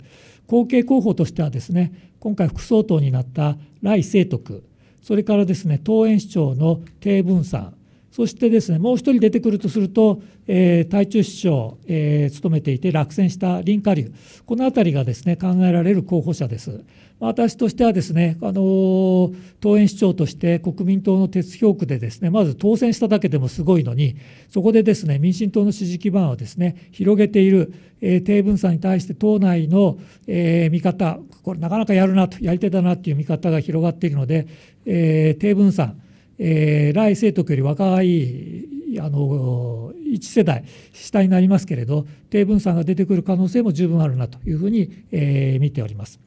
後継候補としてはですね今回副総統になった来清徳それからですね桃園市長の鄭文さんそしてですねもう1人出てくるとすると、えー、台中市長、えー、務めていて落選した林下流この辺りがですね考えられる候補者です。私としてはですね、あの、党員市長として国民党の鉄評区でですね、まず当選しただけでもすごいのに、そこでですね、民進党の支持基盤をですね、広げている、えー、低分散に対して党内の、えー、見方、これなかなかやるなと、やり手だなという見方が広がっているので、えー、低分散、えー、来政徳より若いあの1世代下になりますけれど低分散が出てくる可能性も十分あるなというふうに、えー、見ております。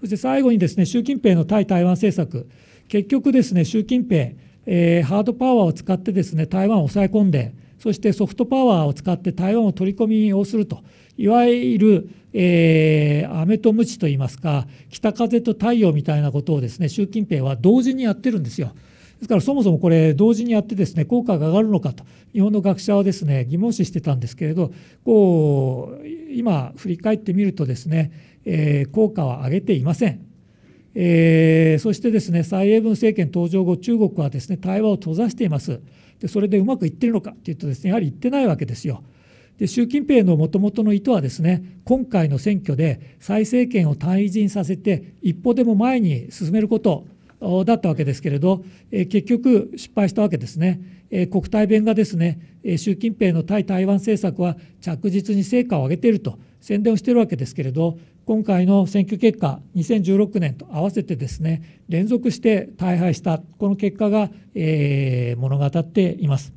そして最後にですね、習近平の対台湾政策、結局ですね、習近平、えー、ハードパワーを使ってですね、台湾を抑え込んで、そしてソフトパワーを使って台湾を取り込みをすると、いわゆる、えー、飴と鞭といいますか、北風と太陽みたいなことをですね、習近平は同時にやってるんですよ。ですからそもそもこれ同時にやってですね効果が上がるのかと日本の学者はですね疑問視してたんですけれどこう今振り返ってみるとですねえー、効果は上げていません。えー、そしてですね蔡英文政権登場後中国はですね対話を閉ざしていますでそれでうまくいってるのかというとですねやはりいってないわけですよで習近平のもともとの意図はですね今回の選挙で蔡政権を退陣させて一歩でも前に進めることだったわけですけれど、えー、結局失敗したわけですね、えー、国対弁がですね習近平の対台湾政策は着実に成果を上げていると宣伝をしているわけですけれど今回の選挙結果2016年と合わせてですね連続して大敗したこの結果が、えー、物語っています。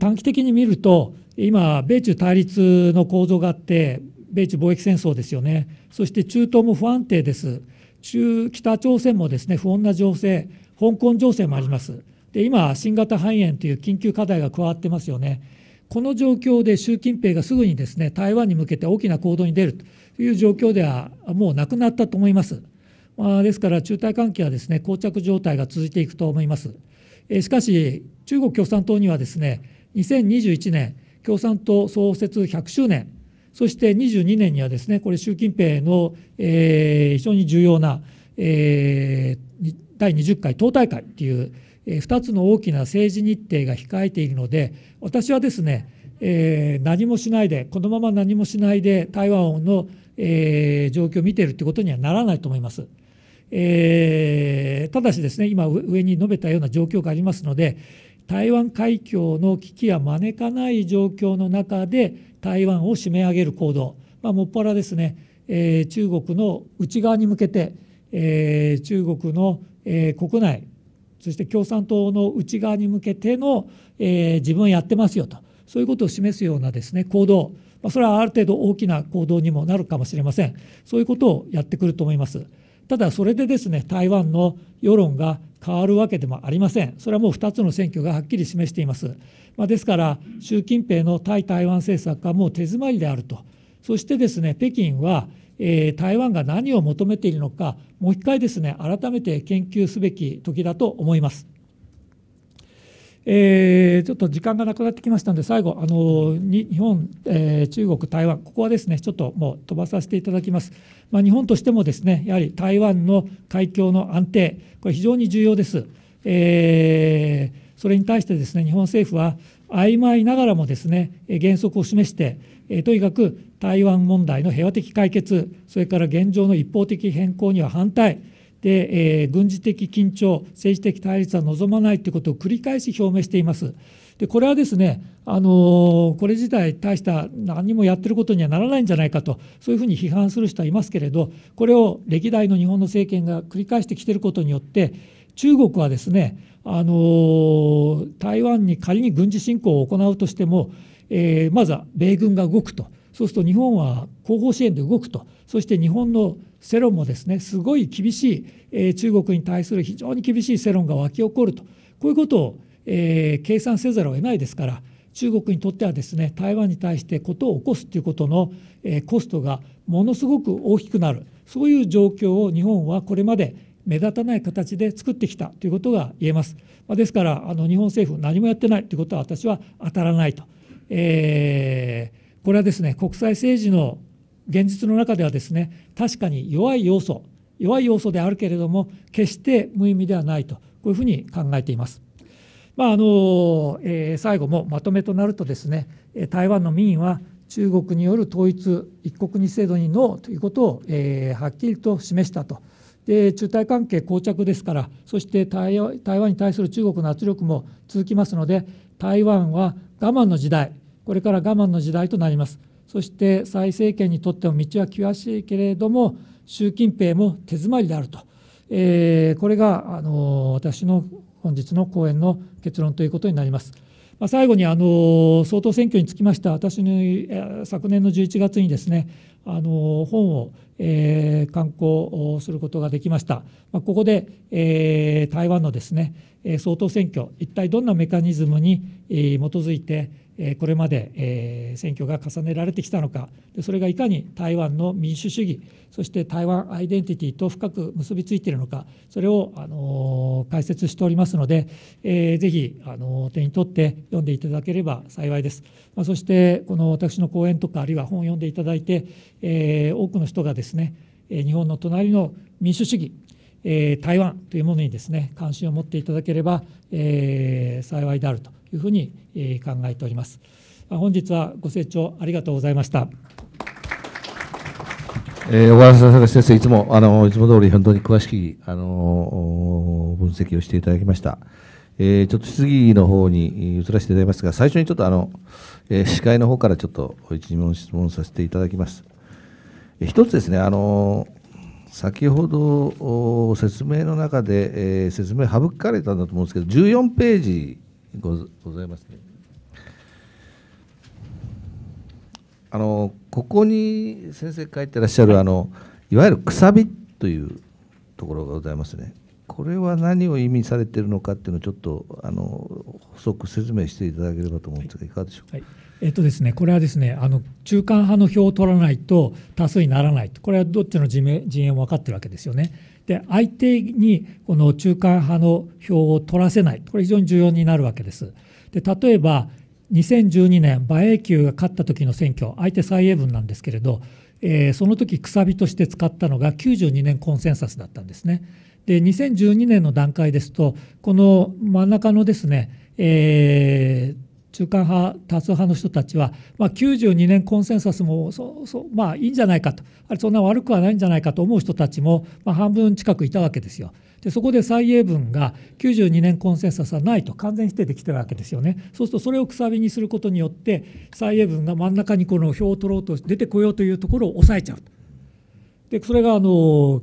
短期的に見ると今米中対立の構造があって米中貿易戦争ですよねそして中東も不安定です中北朝鮮もですね不穏な情勢香港情勢もありますで今新型肺炎という緊急課題が加わってますよねこの状況で習近平がすぐにですね台湾に向けて大きな行動に出るという状況ではもうなくなったと思います。まあ、ですから中台関係はですね膠着状態が続いていくと思います。しかし中国共産党にはですね2021年共産党創設100周年そして22年にはですねこれ習近平の、えー、非常に重要な、えー、第20回党大会っていう2つの大きな政治日程が控えているので私はですねえー、何もしないでこのまま何もしないで台湾の、えー、状況を見ているということにはならないと思います。えー、ただしですね今上に述べたような状況がありますので台湾海峡の危機は招かない状況の中で台湾を締め上げる行動、まあ、もっぱらですね、えー、中国の内側に向けて、えー、中国の、えー、国内そして共産党の内側に向けての、えー、自分はやってますよとそういうことを示すようなですね行動、まあ、それはある程度大きな行動にもなるかもしれませんそういうことをやってくると思います。ただそれでですね台湾の世論が変わるわけでもありませんそれはもう2つの選挙がはっきり示しています、まあ、ですから習近平の対台湾政策はもう手詰まりであるとそしてですね北京はえ台湾が何を求めているのかもう一回ですね改めて研究すべき時だと思います。えー、ちょっと時間がなくなってきましたので最後あの日本、えー、中国、台湾ここはですねちょっともう飛ばさせていただきます、まあ、日本としてもですねやはり台湾の海峡の安定これ非常に重要です、えー、それに対してですね日本政府は曖昧ながらもですね原則を示してえとにかく台湾問題の平和的解決それから現状の一方的変更には反対で、えー、軍事的緊張政治的対立は望まないということを繰り返し表明しています。でこれはですね、あのー、これ自体大した何もやってることにはならないんじゃないかとそういうふうに批判する人はいますけれどこれを歴代の日本の政権が繰り返してきてることによって中国はですね、あのー、台湾に仮に軍事侵攻を行うとしてもえー、まずは米軍が動くとそうすると日本は後方支援で動くとそして日本の世論もですねすごい厳しい、えー、中国に対する非常に厳しい世論が沸き起こるとこういうことを、えー、計算せざるを得ないですから中国にとってはですね台湾に対してことを起こすということの、えコストがものすごく大きくなるそういう状況を日本はこれまで目立たない形で作ってきたということが言えます。まですからあの日本政府何もやってないということは私は当たらないとえー、これはですね国際政治の現実の中ではですね確かに弱い要素弱い要素であるけれども決して無意味ではないとこういうふうに考えています。まああのえー、最後もまとめとなるとですね台湾の民意は中国による統一一国二制度にノーということを、えー、はっきりと示したと。で中台関係膠着ですからそして台湾に対する中国の圧力も続きますので台湾は我慢の時代これから我慢の時代となりますそして蔡政権にとっても道は険しいけれども習近平も手詰まりであると、えー、これがあの私の本日の講演の結論ということになります。最後にあの総統選挙につきまして私の昨年の11月にですねあの本を、えー、刊行することができました、まあ、ここで、えー、台湾のですね総統選挙一体どんなメカニズムに基づいてこれまで選挙が重ねられてきたのかそれがいかに台湾の民主主義そして台湾アイデンティティと深く結びついているのかそれをあの解説しておりますのでぜひあの手に取って読んでいただければ幸いですそしてこの私の講演とかあるいは本を読んでいただいて多くの人がですね日本の隣の民主主義台湾というものにですね関心を持っていただければ幸いであるというふうに考えております。本日はご清聴ありがとうございました。えー、小原先生、いつもあのいつも通り本当に詳しくあの分析をしていただきました。えー、ちょっと質疑の方に移らせていただきますが、最初にちょっとあの、えー、司会の方からちょっと一問質問させていただきます。えー、一つですね、あの先ほど説明の中で、えー、説明省かれたんだと思うんですけど、14ページございますね。あのここに先生書いてらっしゃるあのいわゆるくさびというところがございますね。これは何を意味されているのかっていうのをちょっとあの補足説明していただければと思うんですが、いかがでしょうか。はい、えっとですね、これはですねあの中間派の票を取らないと多数にならないとこれはどっちの陣営も分かってるわけですよね。で相手にこの中間派の票を取らせないこれ非常に重要になるわけです。で例えば2012年馬英九が勝った時の選挙相手蔡英文なんですけれど、えー、その時くさびとして使ったのが92年コンセンサスだったんですね。で2012年の段階ですとこの真ん中のですね、えー中間派、多数派の人たちは、まあ、92年コンセンサスもそうそう、まあ、いいんじゃないかと、あれそんな悪くはないんじゃないかと思う人たちも、まあ、半分近くいたわけですよ。でそこで蔡英文が92年コンセンサスはないと完全否定できてるわけですよね。そうするとそれをくさびにすることによって蔡英文が真ん中にこの票を取ろうと出てこようというところを抑えちゃうでそれがあの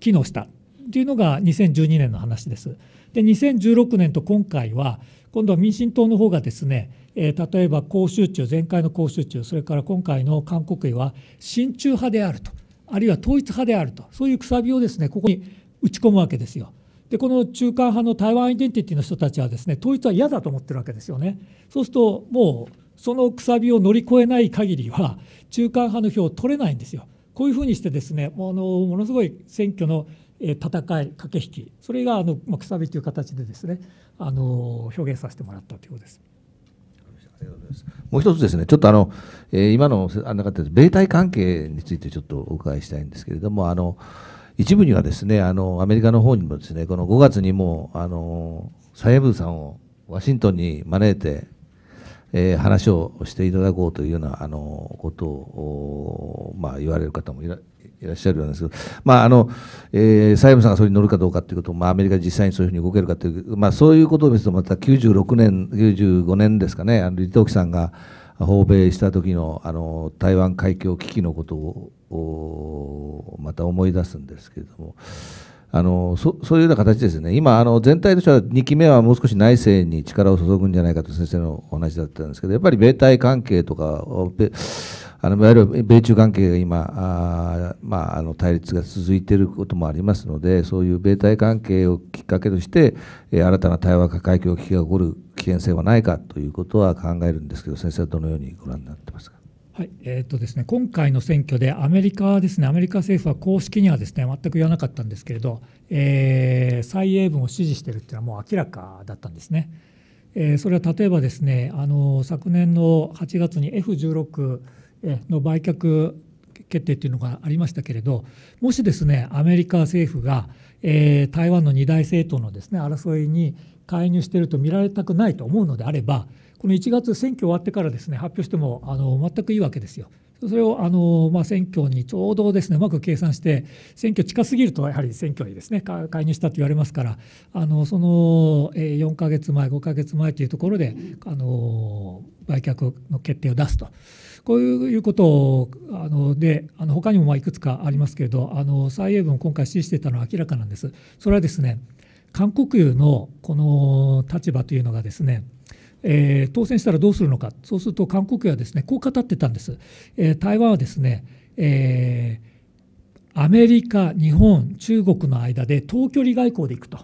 機能したというのが2012年の話です。で2016年と今回は今度は民進党の方がですね、えー、例えば公衆中前回の広州中それから今回の韓国へは親中派であるとあるいは統一派であるとそういうくさびをですねここに打ち込むわけですよ。でこの中間派の台湾アイデンティティの人たちはですね統一は嫌だと思ってるわけですよね。そうするともうそのくさびを乗り越えない限りは中間派の票を取れないんですよ。こういうふうにしてですねものものすごい選挙の戦い駆け引きそれがあの、まあ、くさびという形でですねあの表現させてもらったということです。もう一つですね、ちょっとあの、えー、今のあなかで米対関係についてちょっとお伺いしたいんですけれども、あの一部にはですねあのアメリカの方にもですねこの5月にもあの蔡英文さんをワシントンに招いて、えー、話をしていただこうというようなあのことを、まあ、言われる方もいらいらっしゃるようですけど、まああのえー、債務さんがそれに乗るかどうかということも、まあ、アメリカ実際にそういうふうに動けるかという、まあ、そういうことを見ると、また96年、95年ですかね、あの李登輝さんが訪米した時のあの台湾海峡危機のことをまた思い出すんですけれども。あのそそういうような形ですね、今、あの全体としては2期目はもう少し内政に力を注ぐんじゃないかと先生のお話だったんですけど、やっぱり米台関係とか、あのいわゆる米中関係が今あ、まあ、あの対立が続いていることもありますのでそういう米台関係をきっかけとして、え新たな対話か海峡危機が起こる危険性はないかということは考えるんですけど先生はどのようにご覧になってますか。はいえーとですね、今回の選挙でアメリカですねアメリカ政府は公式にはですね全く言わなかったんですけれど、えー、蔡英文を支持しているというのはもう明らかだったんですね。えー、それは例えばですねあの昨年の8月に F16 の売却決定というのがありましたけれどもしですねアメリカ政府が、えー、台湾の二大政党のですね争いに介入していると見られたくないと思うのであればこの1月選挙終わってからですね発表してもあの全くいいわけですよ。それをあの、まあ、選挙にちょうどですねうまく計算して選挙近すぎるとやはり選挙にですね介入したと言われますからあのその4か月前5か月前というところであの売却の決定を出すと。こういうことをあのであの他にもまいくつかありますけれどあの蔡英文を今回支持していたのは明らかなんです。それはですね韓国有のこの立場というのがですねえー、当選したらどうするのか、そうすると韓国はですねこう語ってたんです、えー、台湾はですね、えー、アメリカ、日本、中国の間で遠距離外交で行くと、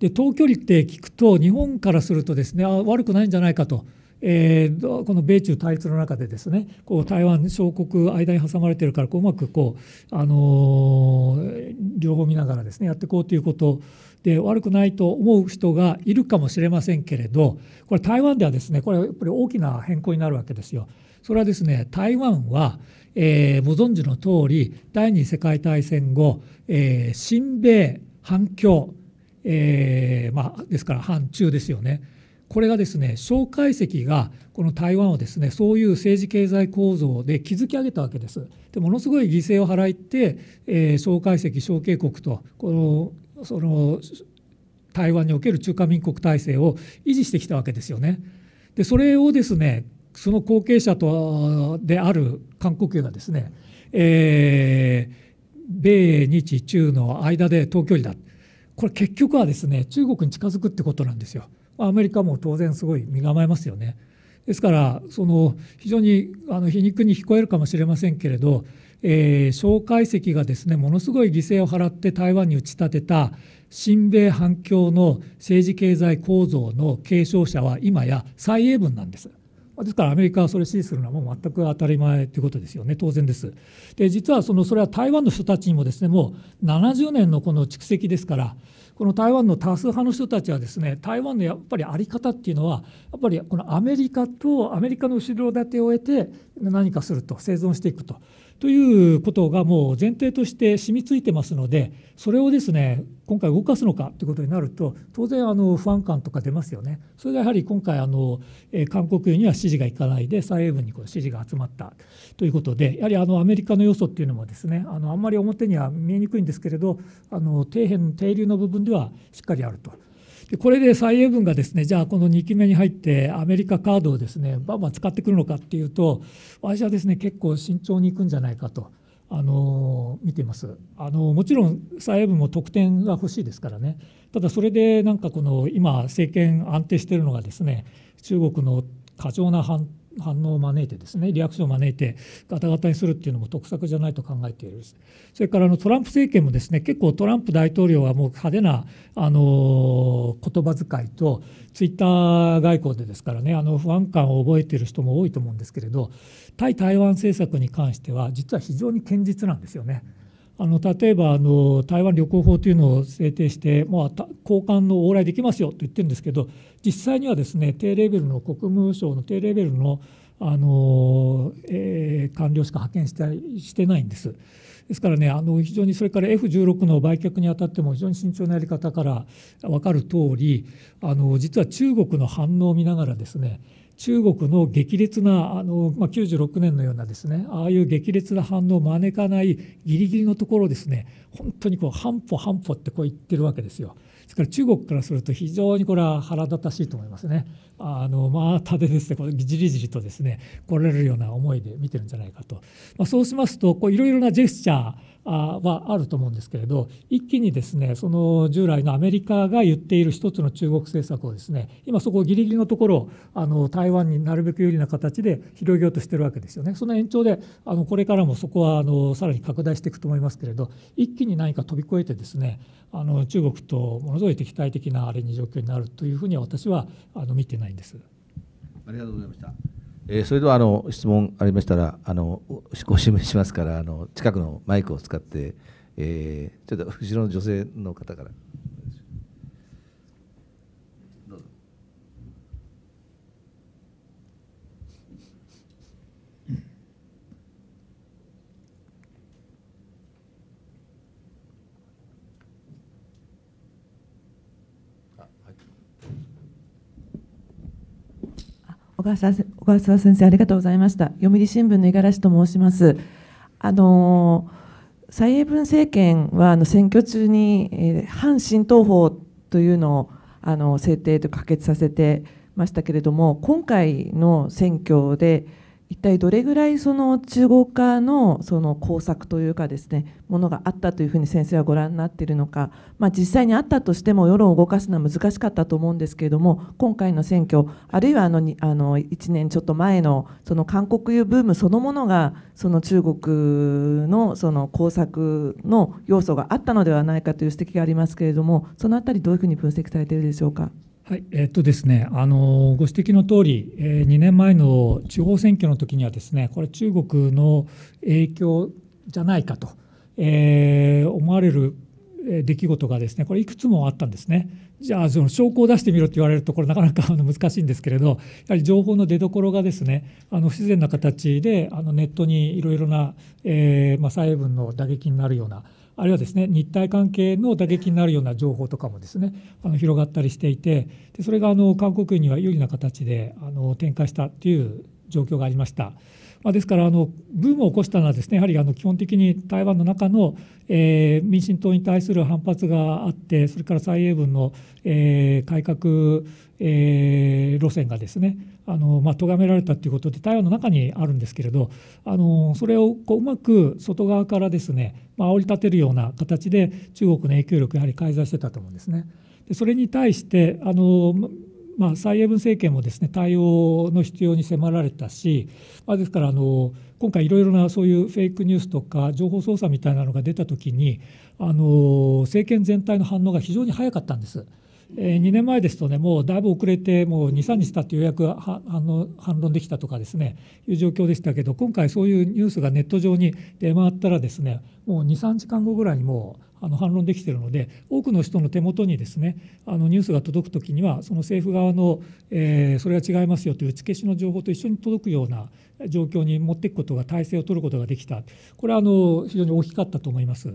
で遠距離って聞くと、日本からするとですねあ悪くないんじゃないかと。えー、この米中対立の中でですねこう台湾小国間に挟まれてるからこううまくこう、あのー、両方見ながらですねやっていこうということで悪くないと思う人がいるかもしれませんけれどこれ台湾ではですねこれはやっぱり大きな変更になるわけですよ。それはですね台湾は、えー、ご存知の通り第二次世界大戦後、えー、親米反共、えーまあ、ですから反中ですよね。これがですね蒋介石がこの台湾をですねそういう政治経済構造で築き上げたわけです。でものすごい犠牲を払って、えー、蒋介石蒋介国とこのその台湾における中華民国体制を維持してきたわけですよね。でそれをですねその後継者とである韓国がですね、えー、米日中の間で等距離だこれ結局はですね中国に近づくってことなんですよ。アメリカも当然すごい身構えますよね。ですからその非常にあの皮肉に聞こえるかもしれませんけれど、えー、蒋介石がですねものすごい犠牲を払って台湾に打ち立てた親米反共の政治経済構造の継承者は今や蔡英文なんです。ですからアメリカはそれ支持するのはもう全く当たり前ということですよね、当然です。で、実はそのそれは台湾の人たちにもですねもう70年のこの蓄積ですから、この台湾の多数派の人たちはですね台湾のやっぱり在り方っていうのはやっぱりこのアメリカとアメリカの後ろ盾を得て何かすると生存していくと。ということがもう前提として染みついてますのでそれをですね今回動かすのかということになると当然あの不安感とか出ますよね。それがやはり今回あの、え韓国には支持がいかないで蔡英文にこの支持が集まったということでやはりあのアメリカの要素っていうのもですねあのあんまり表には見えにくいんですけれどあの底辺の底流の部分ではしっかりあると。でこれで蔡英文がですねじゃあこの2期目に入ってアメリカカードをですねバンバン使ってくるのかっていうと私はですね結構慎重にいくんじゃないかと。あの見てますあのもちろん蔡英文も得点が欲しいですからねただそれでなんかこの今政権安定しているのがですね中国の過剰な反反応を招いてですねリアクションを招いてガタガタにするっていうのも得策じゃないと考えているそれからあのトランプ政権もですね結構トランプ大統領はもう派手なあの言葉遣いとツイッター外交でですからねあの不安感を覚えている人も多いと思うんですけれど対台湾政策に関しては実は非常に堅実なんですよね。あの例えばあの台湾旅行法というのを制定して、まあ、交換の往来できますよと言ってるんですけど実際にはですね低レベルの国務省の低レベルのあの、えー、官僚しか派遣してしてないんです。ですからねあの非常にそれから F16 の売却にあたっても非常に慎重なやり方から分かるとおりあの実は中国の反応を見ながらですね中国の激烈なあの、まあ、96年のようなですねああいう激烈な反応を招かないギリギリのところですね本当にこう半歩半歩ってこう言ってるわけですよ。ですから中国からすると非常にこれは腹立たしいと思いますね。あのまあ、たでですねこれじりじりとですね来られるような思いで見てるんじゃないかと。まあ、そうしますといろいろなジェスチャーはあると思うんですけれど一気にですねその従来のアメリカが言っている一つの中国政策をですね今そこギリギリのところあの台湾になるべく有利な形で広げようとしてるわけですよねその延長であのこれからもそこはあのさらに拡大していくと思いますけれど一気に何か飛び越えてですねあの中国とものすごい敵対的なあれに状況になるというふうには私はあの見てないんです。ありがとうございましたえー、それではあの質問ありましたらあのご指名しますからあの近くのマイクを使って、えー、ちょっと後ろの女性の方から。笠小笠先生ありがとうございました読売新聞の五十嵐と申しますあの蔡英文政権はあの選挙中に、えー、反新党法というのをあの制定と可決させてましたけれども今回の選挙で一体どれぐらいその中国化のその工作というかですねものがあったというふうに先生はご覧になっているのか、まあ、実際にあったとしても世論を動かすのは難しかったと思うんですけれども今回の選挙あるいはあのあの1年ちょっと前のその韓国ブームそのものがその中国のその工作の要素があったのではないかという指摘がありますけれどもそのあたりどういうふうに分析されているでしょうか。はいえー、っとですね、あのご指摘の通り、えー、2年前の地方選挙の時にはですね、これ、中国の影響じゃないかと、えー、思われる出来事がですね、これ、いくつもあったんですね。じゃあ、その証拠を出してみろって言われると、これ、なかなか難しいんですけれど、やはり情報の出どころがですね、あの不自然な形で、あのネットにいろいろな、えーまあ、蔡英文の打撃になるような。あるいはですね日体関係の打撃になるような情報とかもですねあの広がったりしていてでそれがあの韓国には有利な形であの展開したという状況がありました。まあ、ですからあのブームを起こしたのはですねやはりあの基本的に台湾の中の、えー、民進党に対する反発があってそれから蔡英文の、えー、改革えー、路線がですねあの、まあ、咎められたということで台湾の中にあるんですけれどあのそれをこううまく外側からですね、まあ煽り立てるような形で中国の影響力やはり介在してたと思うんですね。でそれに対してあのまあ、蔡英文政権もですね対応の必要に迫られたし、まあ、ですからあの今回いろいろなそういうフェイクニュースとか情報操作みたいなのが出た時にあの政権全体の反応が非常に早かったんです。え2年前ですとね、もうだいぶ遅れて、もう2、3日経ってようやくはあの反論できたとかですね、いう状況でしたけど、今回、そういうニュースがネット上に出回ったら、ですねもう2、3時間後ぐらいにもうあの反論できているので、多くの人の手元にですねあのニュースが届くときには、その政府側の、えー、それは違いますよという打ち消しの情報と一緒に届くような状況に持っていくことが、体制を取ることができた、これはあの非常に大きかったと思います。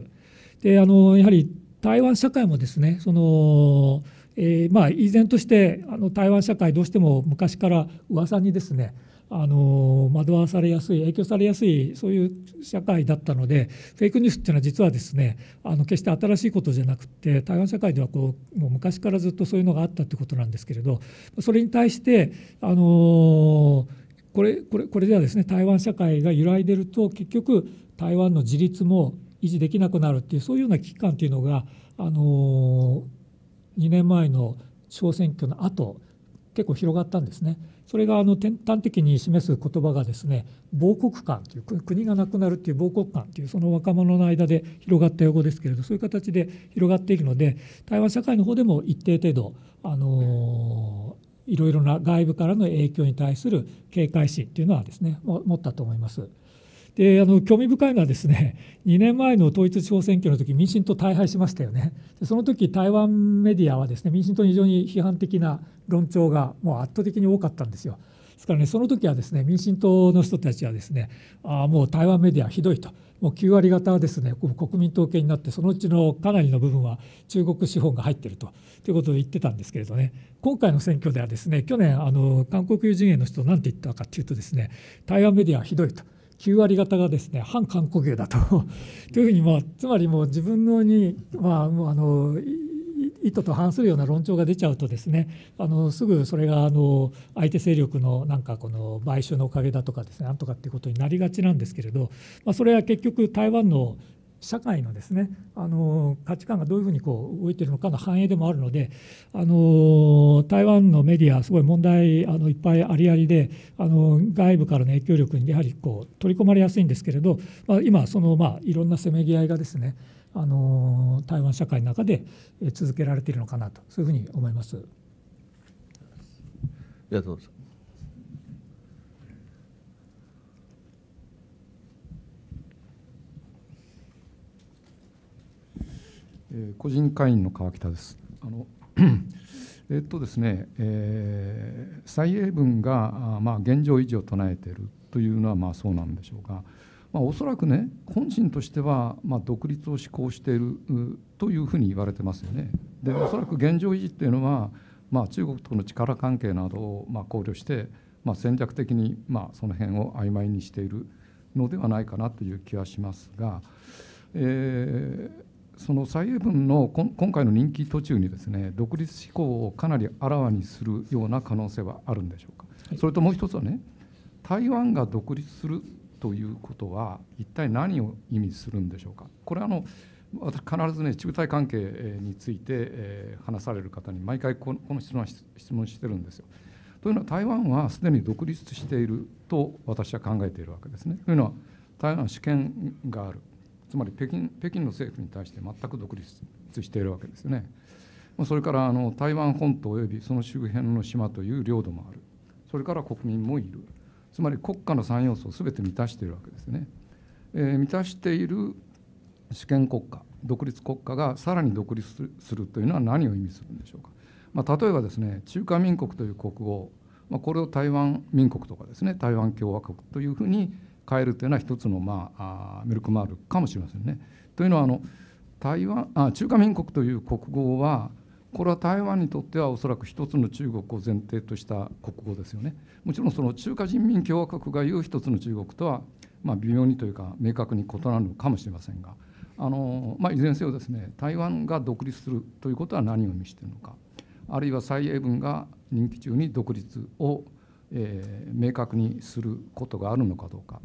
であのやはり台湾社会もですねそのえー、まあ、依然としてあの台湾社会どうしても昔から噂にですねあの惑わされやすい影響されやすいそういう社会だったのでフェイクニュースっていうのは実はですねあの決して新しいことじゃなくて台湾社会ではこうもう昔からずっとそういうのがあったってことなんですけれどそれに対してあのこれこれこれではですね台湾社会が揺らいでると結局台湾の自立も維持できなくなるっていうそういうような危機感っていうのがあの2年前の小選挙の後結構広がったんですね。それがあの転端的に示す言葉がですね亡国感という国がなくなるという亡国感というその若者の間で広がった用語ですけれどそういう形で広がっているので台湾社会の方でも一定程度あのいろいろな外部からの影響に対する警戒心というのはですね持ったと思います。であの興味深いのはですね2 年前の統一地方選挙の時民進党大敗しましたよねでその時台湾メディアはですね民進党に非常に批判的な論調がもう圧倒的に多かったんですよ。ですからねその時はですね民進党の人たちはですねあもう台湾メディアひどいともう9割方はですね国民党系になってそのうちのかなりの部分は中国資本が入ってるとということで言ってたんですけれどね今回の選挙ではですね去年あの韓国有人営の人何て言ったかっていうとですね台湾メディアはひどいと。9割方がですね反観光業だとというふうに、まあ、つまりもう自分のに、まあ、もうあの意図と反するような論調が出ちゃうとですねあのすぐそれがあの相手勢力のなんかこの買収のおかげだとかですねなんとかっていうことになりがちなんですけれど、まあ、それは結局台湾の社会のですねあの価値観がどういうふうにこう動いているのかの反映でもあるのであの台湾のメディアすごい問題あのいっぱいありありであの外部からの影響力にやはりこう取り込まれやすいんですけれど、まあ、今そのまあいろんなせめぎ合いがですねあの台湾社会の中で続けられているのかなとそういうふうに思います。いやどうぞえー、個人会員の川北です。あの えっとですね、えー、蔡英文があ、まあ、現状維持を唱えているというのはまあそうなんでしょうが、まあ、おそらくね本心としては、まあ、独立を志向しているというふうに言われてますよね。でおそらく現状維持っていうのは、まあ、中国との力関係などをまあ考慮して、まあ、戦略的にまあその辺を曖昧にしているのではないかなという気はしますが、えーその蔡英文の今回の任期途中にですね独立志向をかなりあらわにするような可能性はあるんでしょうか、はい、それともう一つはね台湾が独立するということは一体何を意味するんでしょうかこれはあの私必ずね中台関係について、え話される方に毎回このこの質問質問してるんですよ。というのは台湾はすでに独立していると私は考えているわけですね。というのは台湾は主権があるつまり北京北京の政府に対して全く独立しているわけですよね。それからあの台湾本島及びその周辺の島という領土もある。それから国民もいる。つまり国家の3要素を全て満たしているわけですね。えー、満たしている主権国家、独立国家がさらに独立するというのは何を意味するんでしょうか。まあ、例えばですね、中華民国という国王まあ、これを台湾民国とかですね、台湾共和国というふうに変えるというのは一つの、まあ、ミルクマールかもしれませんね。というのはあの台湾あ中華民国という国語はこれは台湾にとってはおそらく一つの中国を前提とした国語ですよね。もちろんその中華人民共和国が言う一つの中国とは、まあ、微妙にというか明確に異なるのかもしれませんがあの、まあ、いずれにせよですね台湾が独立するということは何を意味しているのかあるいは蔡英文が任期中に独立を、えー、明確にすることがあるのかどうか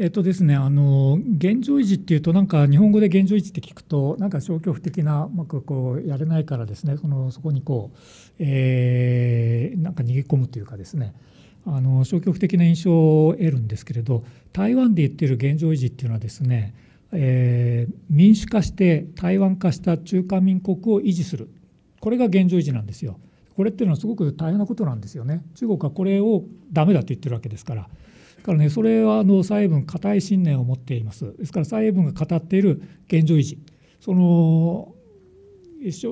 えっとですね、あの現状維持っていうとなんか日本語で現状維持って聞くとなんか消極的なうまくこうやれないからですねそのそこにこう、えー、なんか逃げ込むというかですねあの消極的な印象を得るんですけれど台湾で言ってる現状維持っていうのはですね、えー、民主化して台湾化した中華民国を維持するこれが現状維持なんですよ。これっていうのはすごく大変なことなんですよね。中国はこれをダメだと言ってるわけですから。ですからねそれはあの蔡英文固い信念を持っていますですから蔡英文が語っている現状維持その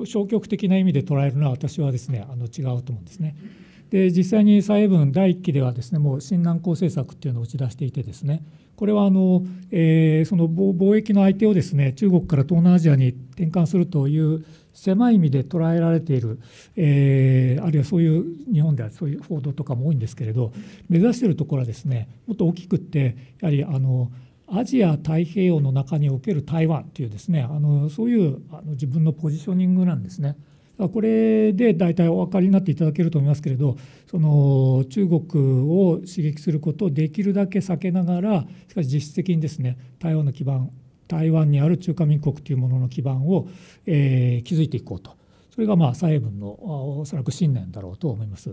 消極的な意味で捉えるのは私はですねあの違うと思うんですね。で実際に蔡英文第1期ではですねもう新南向政策っていうのを打ち出していてですねこれはあの、えー、その貿易の相手をですね中国から東南アジアに転換するという狭い意味で捉えられている、えー、あるいはそういう日本ではそういう報道とかも多いんですけれど目指しているところはですねもっと大きくってやはりあのアジア太平洋の中における台湾っていうですねあのそういうあの自分のポジショニングなんですね。これで大体お分かりになっていただけると思いますけれどその中国を刺激することをできるだけ避けながらしかし実質的にですね台湾の基盤台湾にある中華民国というものの基盤を、えー、築いていこうとそれがまあ蔡英文のおそらく信念だろうと思います。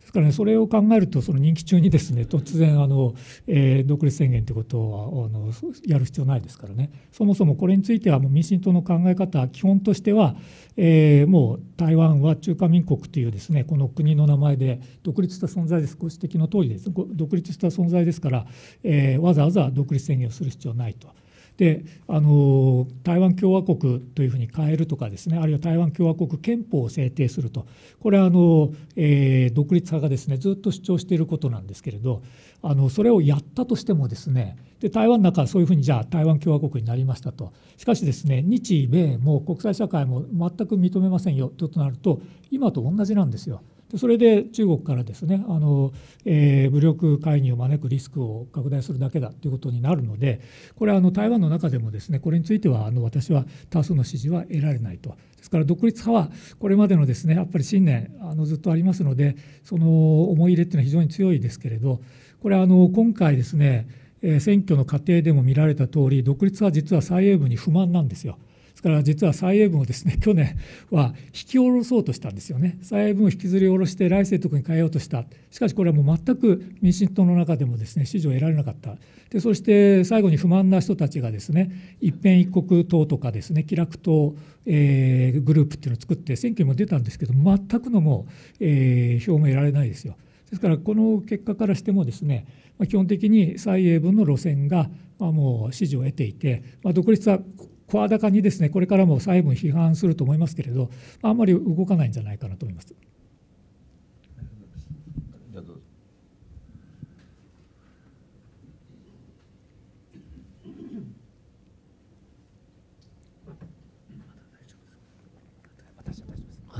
ですからねそれを考えるとその任期中にですね突然あの、えー、独立宣言ということはあのやる必要ないですからねそもそもこれについてはもう民進党の考え方基本としては、えー、もう台湾は中華民国というですねこの国の名前で独立した存在ですご指摘の通りです独立した存在ですから、えー、わざわざ独立宣言をする必要ないと。であの台湾共和国というふうに変えるとかですねあるいは台湾共和国憲法を制定するとこれはあの、えー、独立派がですねずっと主張していることなんですけれどあのそれをやったとしてもですねで台湾の中はそういうふうにじゃあ台湾共和国になりましたとしかしですね日米も国際社会も全く認めませんよとなると今と同じなんですよ。でそれで中国からですねあの、えー、武力介入を招くリスクを拡大するだけだということになるのでこれはあの台湾の中でもですねこれについてはあの私は多数の支持は得られないと。ですから独立派はこれまでのですねやっぱり信念あのずっとありますのでその思い入れっていうのは非常に強いですけれどこれあの今回ですね選挙の過程でも見られた通り独立派は実は蔡英文に不満なんですよ。だから実は蔡英文をですね 去年は引き下ろそうとしたんですよね蔡英文を引きずり下ろして来世徳に変えようとしたしかしこれはもう全く民進党の中でもですね支持を得られなかったでそして最後に不満な人たちがですね一辺一国党とかですね気楽党、えー、グループっていうのを作って選挙も出たんですけど全くのもう、えー、票も得られないですよ。ですからこの結果からしてもですね、まあ、基本的に蔡英文の路線がまあもう支持を得ていて、まあ、独立は声高にですねこれからも債務批判すると思いますけれど、あんまり動かないんじゃないかなと思います。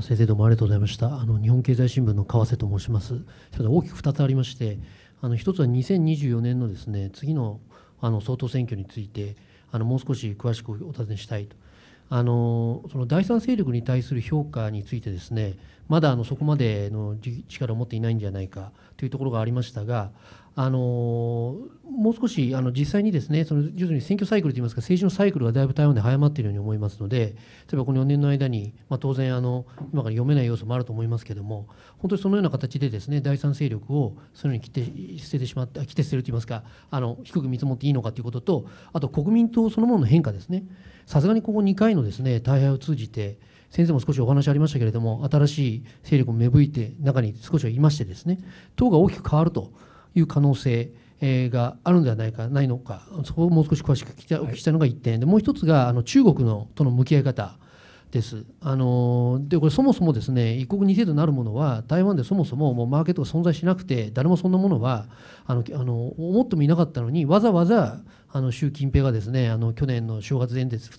先生どうもありがとうございました。あの日本経済新聞の川瀬と申します。大きく2つありまして、あの1つは2024年のですね次のあの総統選挙について。あのもう少し詳しくお尋ねしたいと。あのその第三勢力に対する評価についてですねまだあのそこまでの力を持っていないんじゃないかというところがありましたがあのもう少しあの実際にですねその徐々に選挙サイクルといいますか政治のサイクルがだいぶ台湾で早まっているように思いますので例えばこの4年の間に、まあ、当然あの今から読めない要素もあると思いますけども本当にそのような形でですね第三勢力をそのように切って捨ててしまって切て捨てるといいますかあの低く見積もっていいのかということとあと国民党そのものの変化ですねさすがにここ2回のですね大敗を通じて先生も少しお話ありましたけれども新しい勢力も芽吹いて中に少しはいましてですね党が大きく変わると。いう可能性があるんではないかないのかそこをもう少し詳しくお聞きしたのが1点でもう1つがあの中国のとの向き合い方です。あのでこれそもそもですね一国二制度なるものは台湾でそもそももうマーケットが存在しなくて誰もそんなものはあのあの思ってもいなかったのにわざわざあの習近平がですねあの去年の正月演説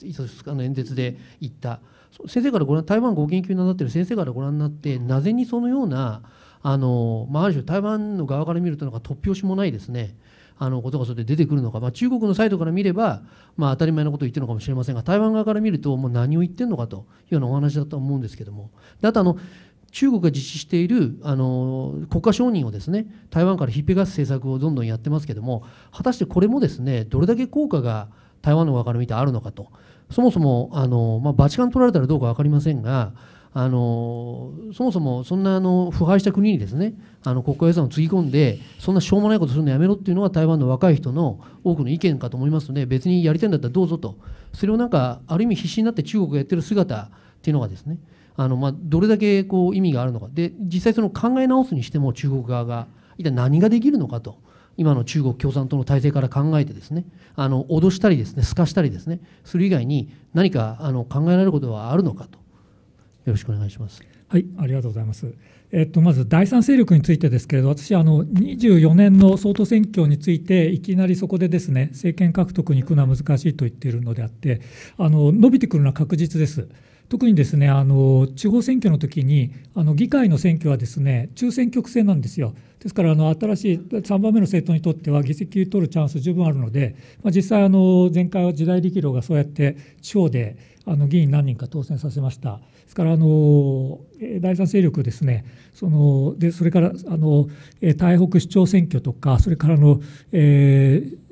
あの演説で言った先生からご覧台湾ご研究になっている先生からご覧になってなぜにそのようなあの、まあ、ある種台湾の側から見るとなんか突拍子もないですねあのことがそれで出てくるのか、まあ、中国のサイドから見れば、まあ、当たり前のことを言ってるのかもしれませんが台湾側から見るともう何を言ってるのかというようなお話だと思うんですけどもであとあの中国が実施しているあの国家承認をですね台湾から引っぺがす政策をどんどんやってますけども果たしてこれもですねどれだけ効果が台湾の側から見てあるのかとそもそもあの、まあ、バチカン取られたらどうか分かりませんがあのそもそもそんなあの腐敗した国にですねあの国家予算をつぎ込んでそんなしょうもないことするのやめろっていうのが台湾の若い人の多くの意見かと思いますので別にやりたいんだったらどうぞとそれをなんかある意味必死になって中国がやってる姿っていうのがですねあのまあどれだけこう意味があるのかで実際その考え直すにしても中国側が一体何ができるのかと。今の中国共産党の体制から考えてですねあの脅したりですね透かしたりですねする以外に何かあの考えられることはあるのかとよろしくお願いします。はい、ありがとうございます。えっと、まず第三勢力についてですけれど、私、あの24年の総統選挙について、いきなりそこでですね政権獲得に行くのは難しいと言っているのであって、あの伸びてくるのは確実です。特にですねあの地方選挙の時にあの議会の選挙はですね中選挙区制なんですよ。ですからあの新しい3番目の政党にとっては議席取るチャンス十分あるので、まあ、実際あの前回は時代力量がそうやって地方であの議員何人か当選させました。ですからあの第三勢力ですね。そのでそれからあの台北市長選挙とかそれからの、えー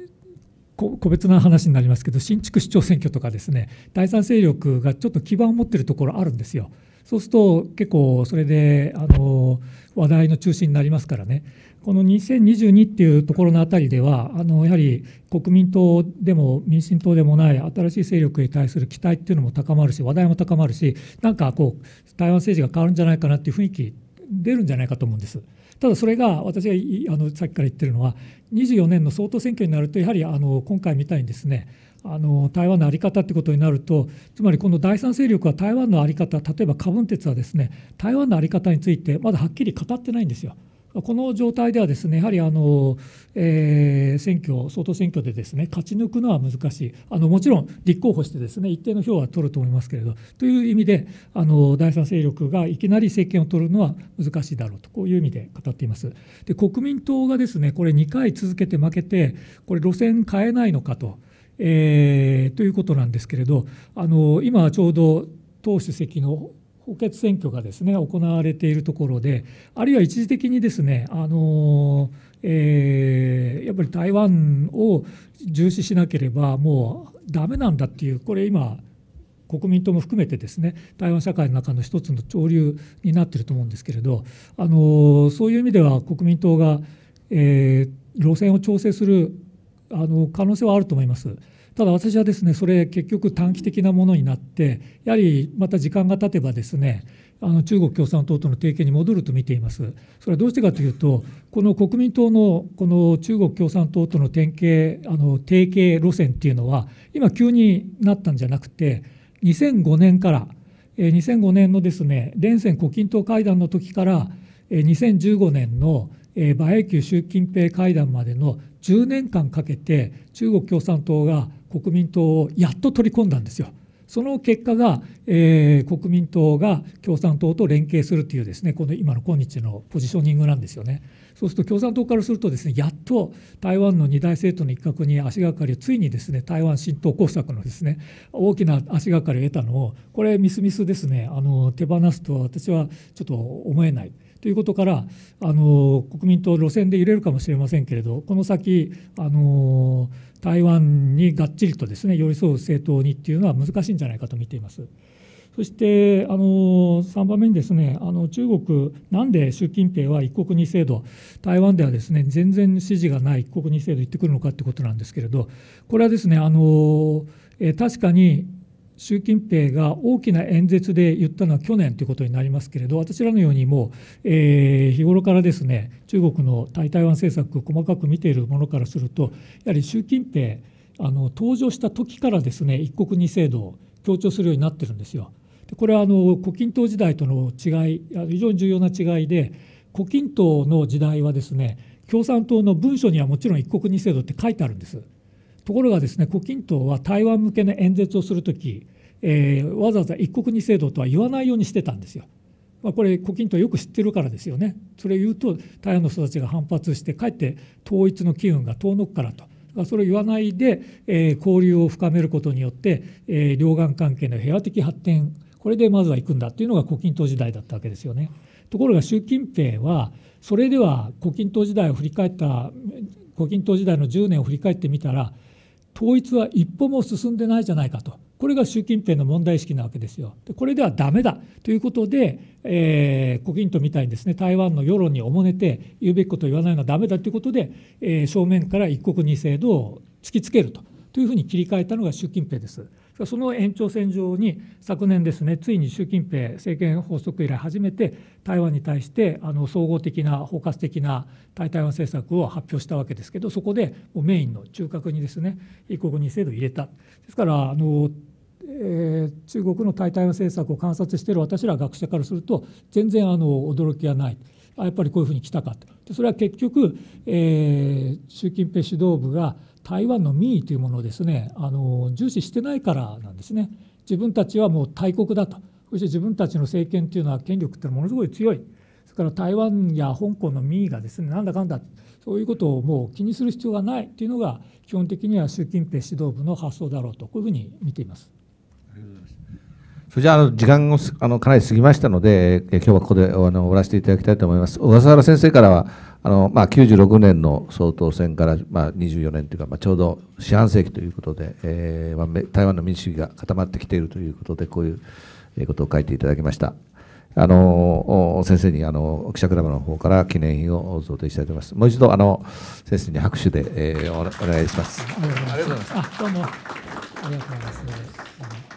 個別な話になりますけど新築市長選挙とかですね第三勢力がちょっと基盤を持ってるところあるんですよ。そうすると結構それであの話題の中心になりますからねこの2022っていうところのあたりではあのやはり国民党でも民進党でもない新しい勢力に対する期待っていうのも高まるし話題も高まるしなんかこう台湾政治が変わるんじゃないかなっていう雰囲気出るんじゃないかと思うんです。ただそれが私があのさっきから言ってるのは24年の総統選挙になるとやはりあの今回みたいにですねあの台湾の在り方ってことになるとつまりこの第三勢力は台湾の在り方例えば柯文哲はですね台湾の在り方についてまだはっきり語ってないんですよ。この状態ではですねやはりあの、えー、選挙総統選挙でですね勝ち抜くのは難しいあのもちろん立候補してですね一定の票は取ると思いますけれどという意味であの第三勢力がいきなり政権を取るのは難しいだろうとこういう意味で語っています。で国民党がですねこれ2回続けて負けてこれ路線変えないのかと。えー、ということなんですけれどあの今ちょうど党主席の補欠選挙がですね行われているところであるいは一時的にですねあの、えー、やっぱり台湾を重視しなければもうダメなんだっていうこれ今国民党も含めてですね台湾社会の中の一つの潮流になってると思うんですけれどあのそういう意味では国民党が、えー、路線を調整するあの可能性はあると思います。ただ私はですねそれ結局短期的なものになってやはりまた時間が経てばですねあの中国共産党との提携に戻ると見ています。それはどうしてかというと、この国民党のこの中国共産党との典型あの提携路線っていうのは、今、急になったんじゃなくて、2005年から、2005年のですね連戦胡錦涛会談の時から、2015年の馬英九習近平会談までの10年間かけて、中国共産党が国民党をやっと取り込んだんですよ。その結果が、えー、国民党が共産党と連携するというですねこの今の今日のポジショニングなんですよね。そうすると共産党からするとですねやっと台湾の二大政党の一角に足がかりをついにですね台湾新党工作のですね大きな足がかりを得たのをこれみすみすですねあの手放すとは私はちょっと思えない。ということからあの国民党路線で揺れるかもしれませんけれどこの先あの台湾にがっちりとですね寄り添う政党にっていうのは難しいんじゃないかと見ています。そしてあの3番目にですねあの中国、なんで習近平は一国二制度、台湾ではですね全然支持がない一国二制度言ってくるのかということなんですけれど、これはですねあの、え確かに習近平が大きな演説で言ったのは去年ということになりますけれど私らのようにもう、えー、日頃からですね中国の対台湾政策を細かく見ているものからするとやはり習近平あの登場した時からですね一国二制度を強調するようになってるんですよ。これはあの胡錦涛時代との違い非常に重要な違いで胡錦涛の時代はですね共産党の文書にはもちろん一国二制度って書いてあるんですところがですね胡錦涛は台湾向けの演説をする時、えー、わざわざ一国二制度とは言わないようにしてたんですよ。まあ、これ胡錦涛よく知ってるからですよねそれ言うと台湾の人たちが反発してかえって統一の機運が遠のくからとそれを言わないで、えー、交流を深めることによって、えー、両岸関係の平和的発展これでまずは行くんだっていうのが胡錦涛時代だったわけですよね。ところが習近平はそれでは胡錦涛時代を振り返った胡錦涛時代の10年を振り返ってみたら統一は一歩も進んでないじゃないかとこれが習近平の問題意識なわけですよ。でこれではダメだということで、えー、胡錦涛みたいにですね台湾の世論におもねて言うべきことを言わないのはダメだということで、えー、正面から一国二制度を突きつけるとというふうに切り替えたのが習近平です。その延長線上に昨年ですねついに習近平政権発足以来初めて台湾に対してあの総合的な包括的な対台湾政策を発表したわけですけどそこでメインの中核にですね一国二制度を入れた。ですからあのえー、中国の対台湾政策を観察している私ら学者からすると全然あの驚きがないあやっぱりこういうふうに来たかとそれは結局、えー、習近平指導部が台湾の民意というものをですねあの重視してないからなんですね。自分たちはもう大国だとそして自分たちの政権というのは権力ってものすごい強いそれから台湾や香港の民意がですねなんだかんだそういうことをもう気にする必要がないというのが基本的には習近平指導部の発想だろうとこういうふうに見ています。それじゃあ、の時間をあのかなり過ぎましたので、今日はここであの終わらせていただきたいと思います。小笠原先生からはあのまあ、96年の総統選から、まあ、24年というか、まあ、ちょうど四半世紀ということで、えーまあ、台湾の民主主義が固まってきているということで、こういうことを書いていただきました。あの先生にあの記者クラブの方から記念品を贈呈したいと思います。もう一度あの先生に拍手で、えー、おお願いします。ありがとうございます。どうもありがとうございます。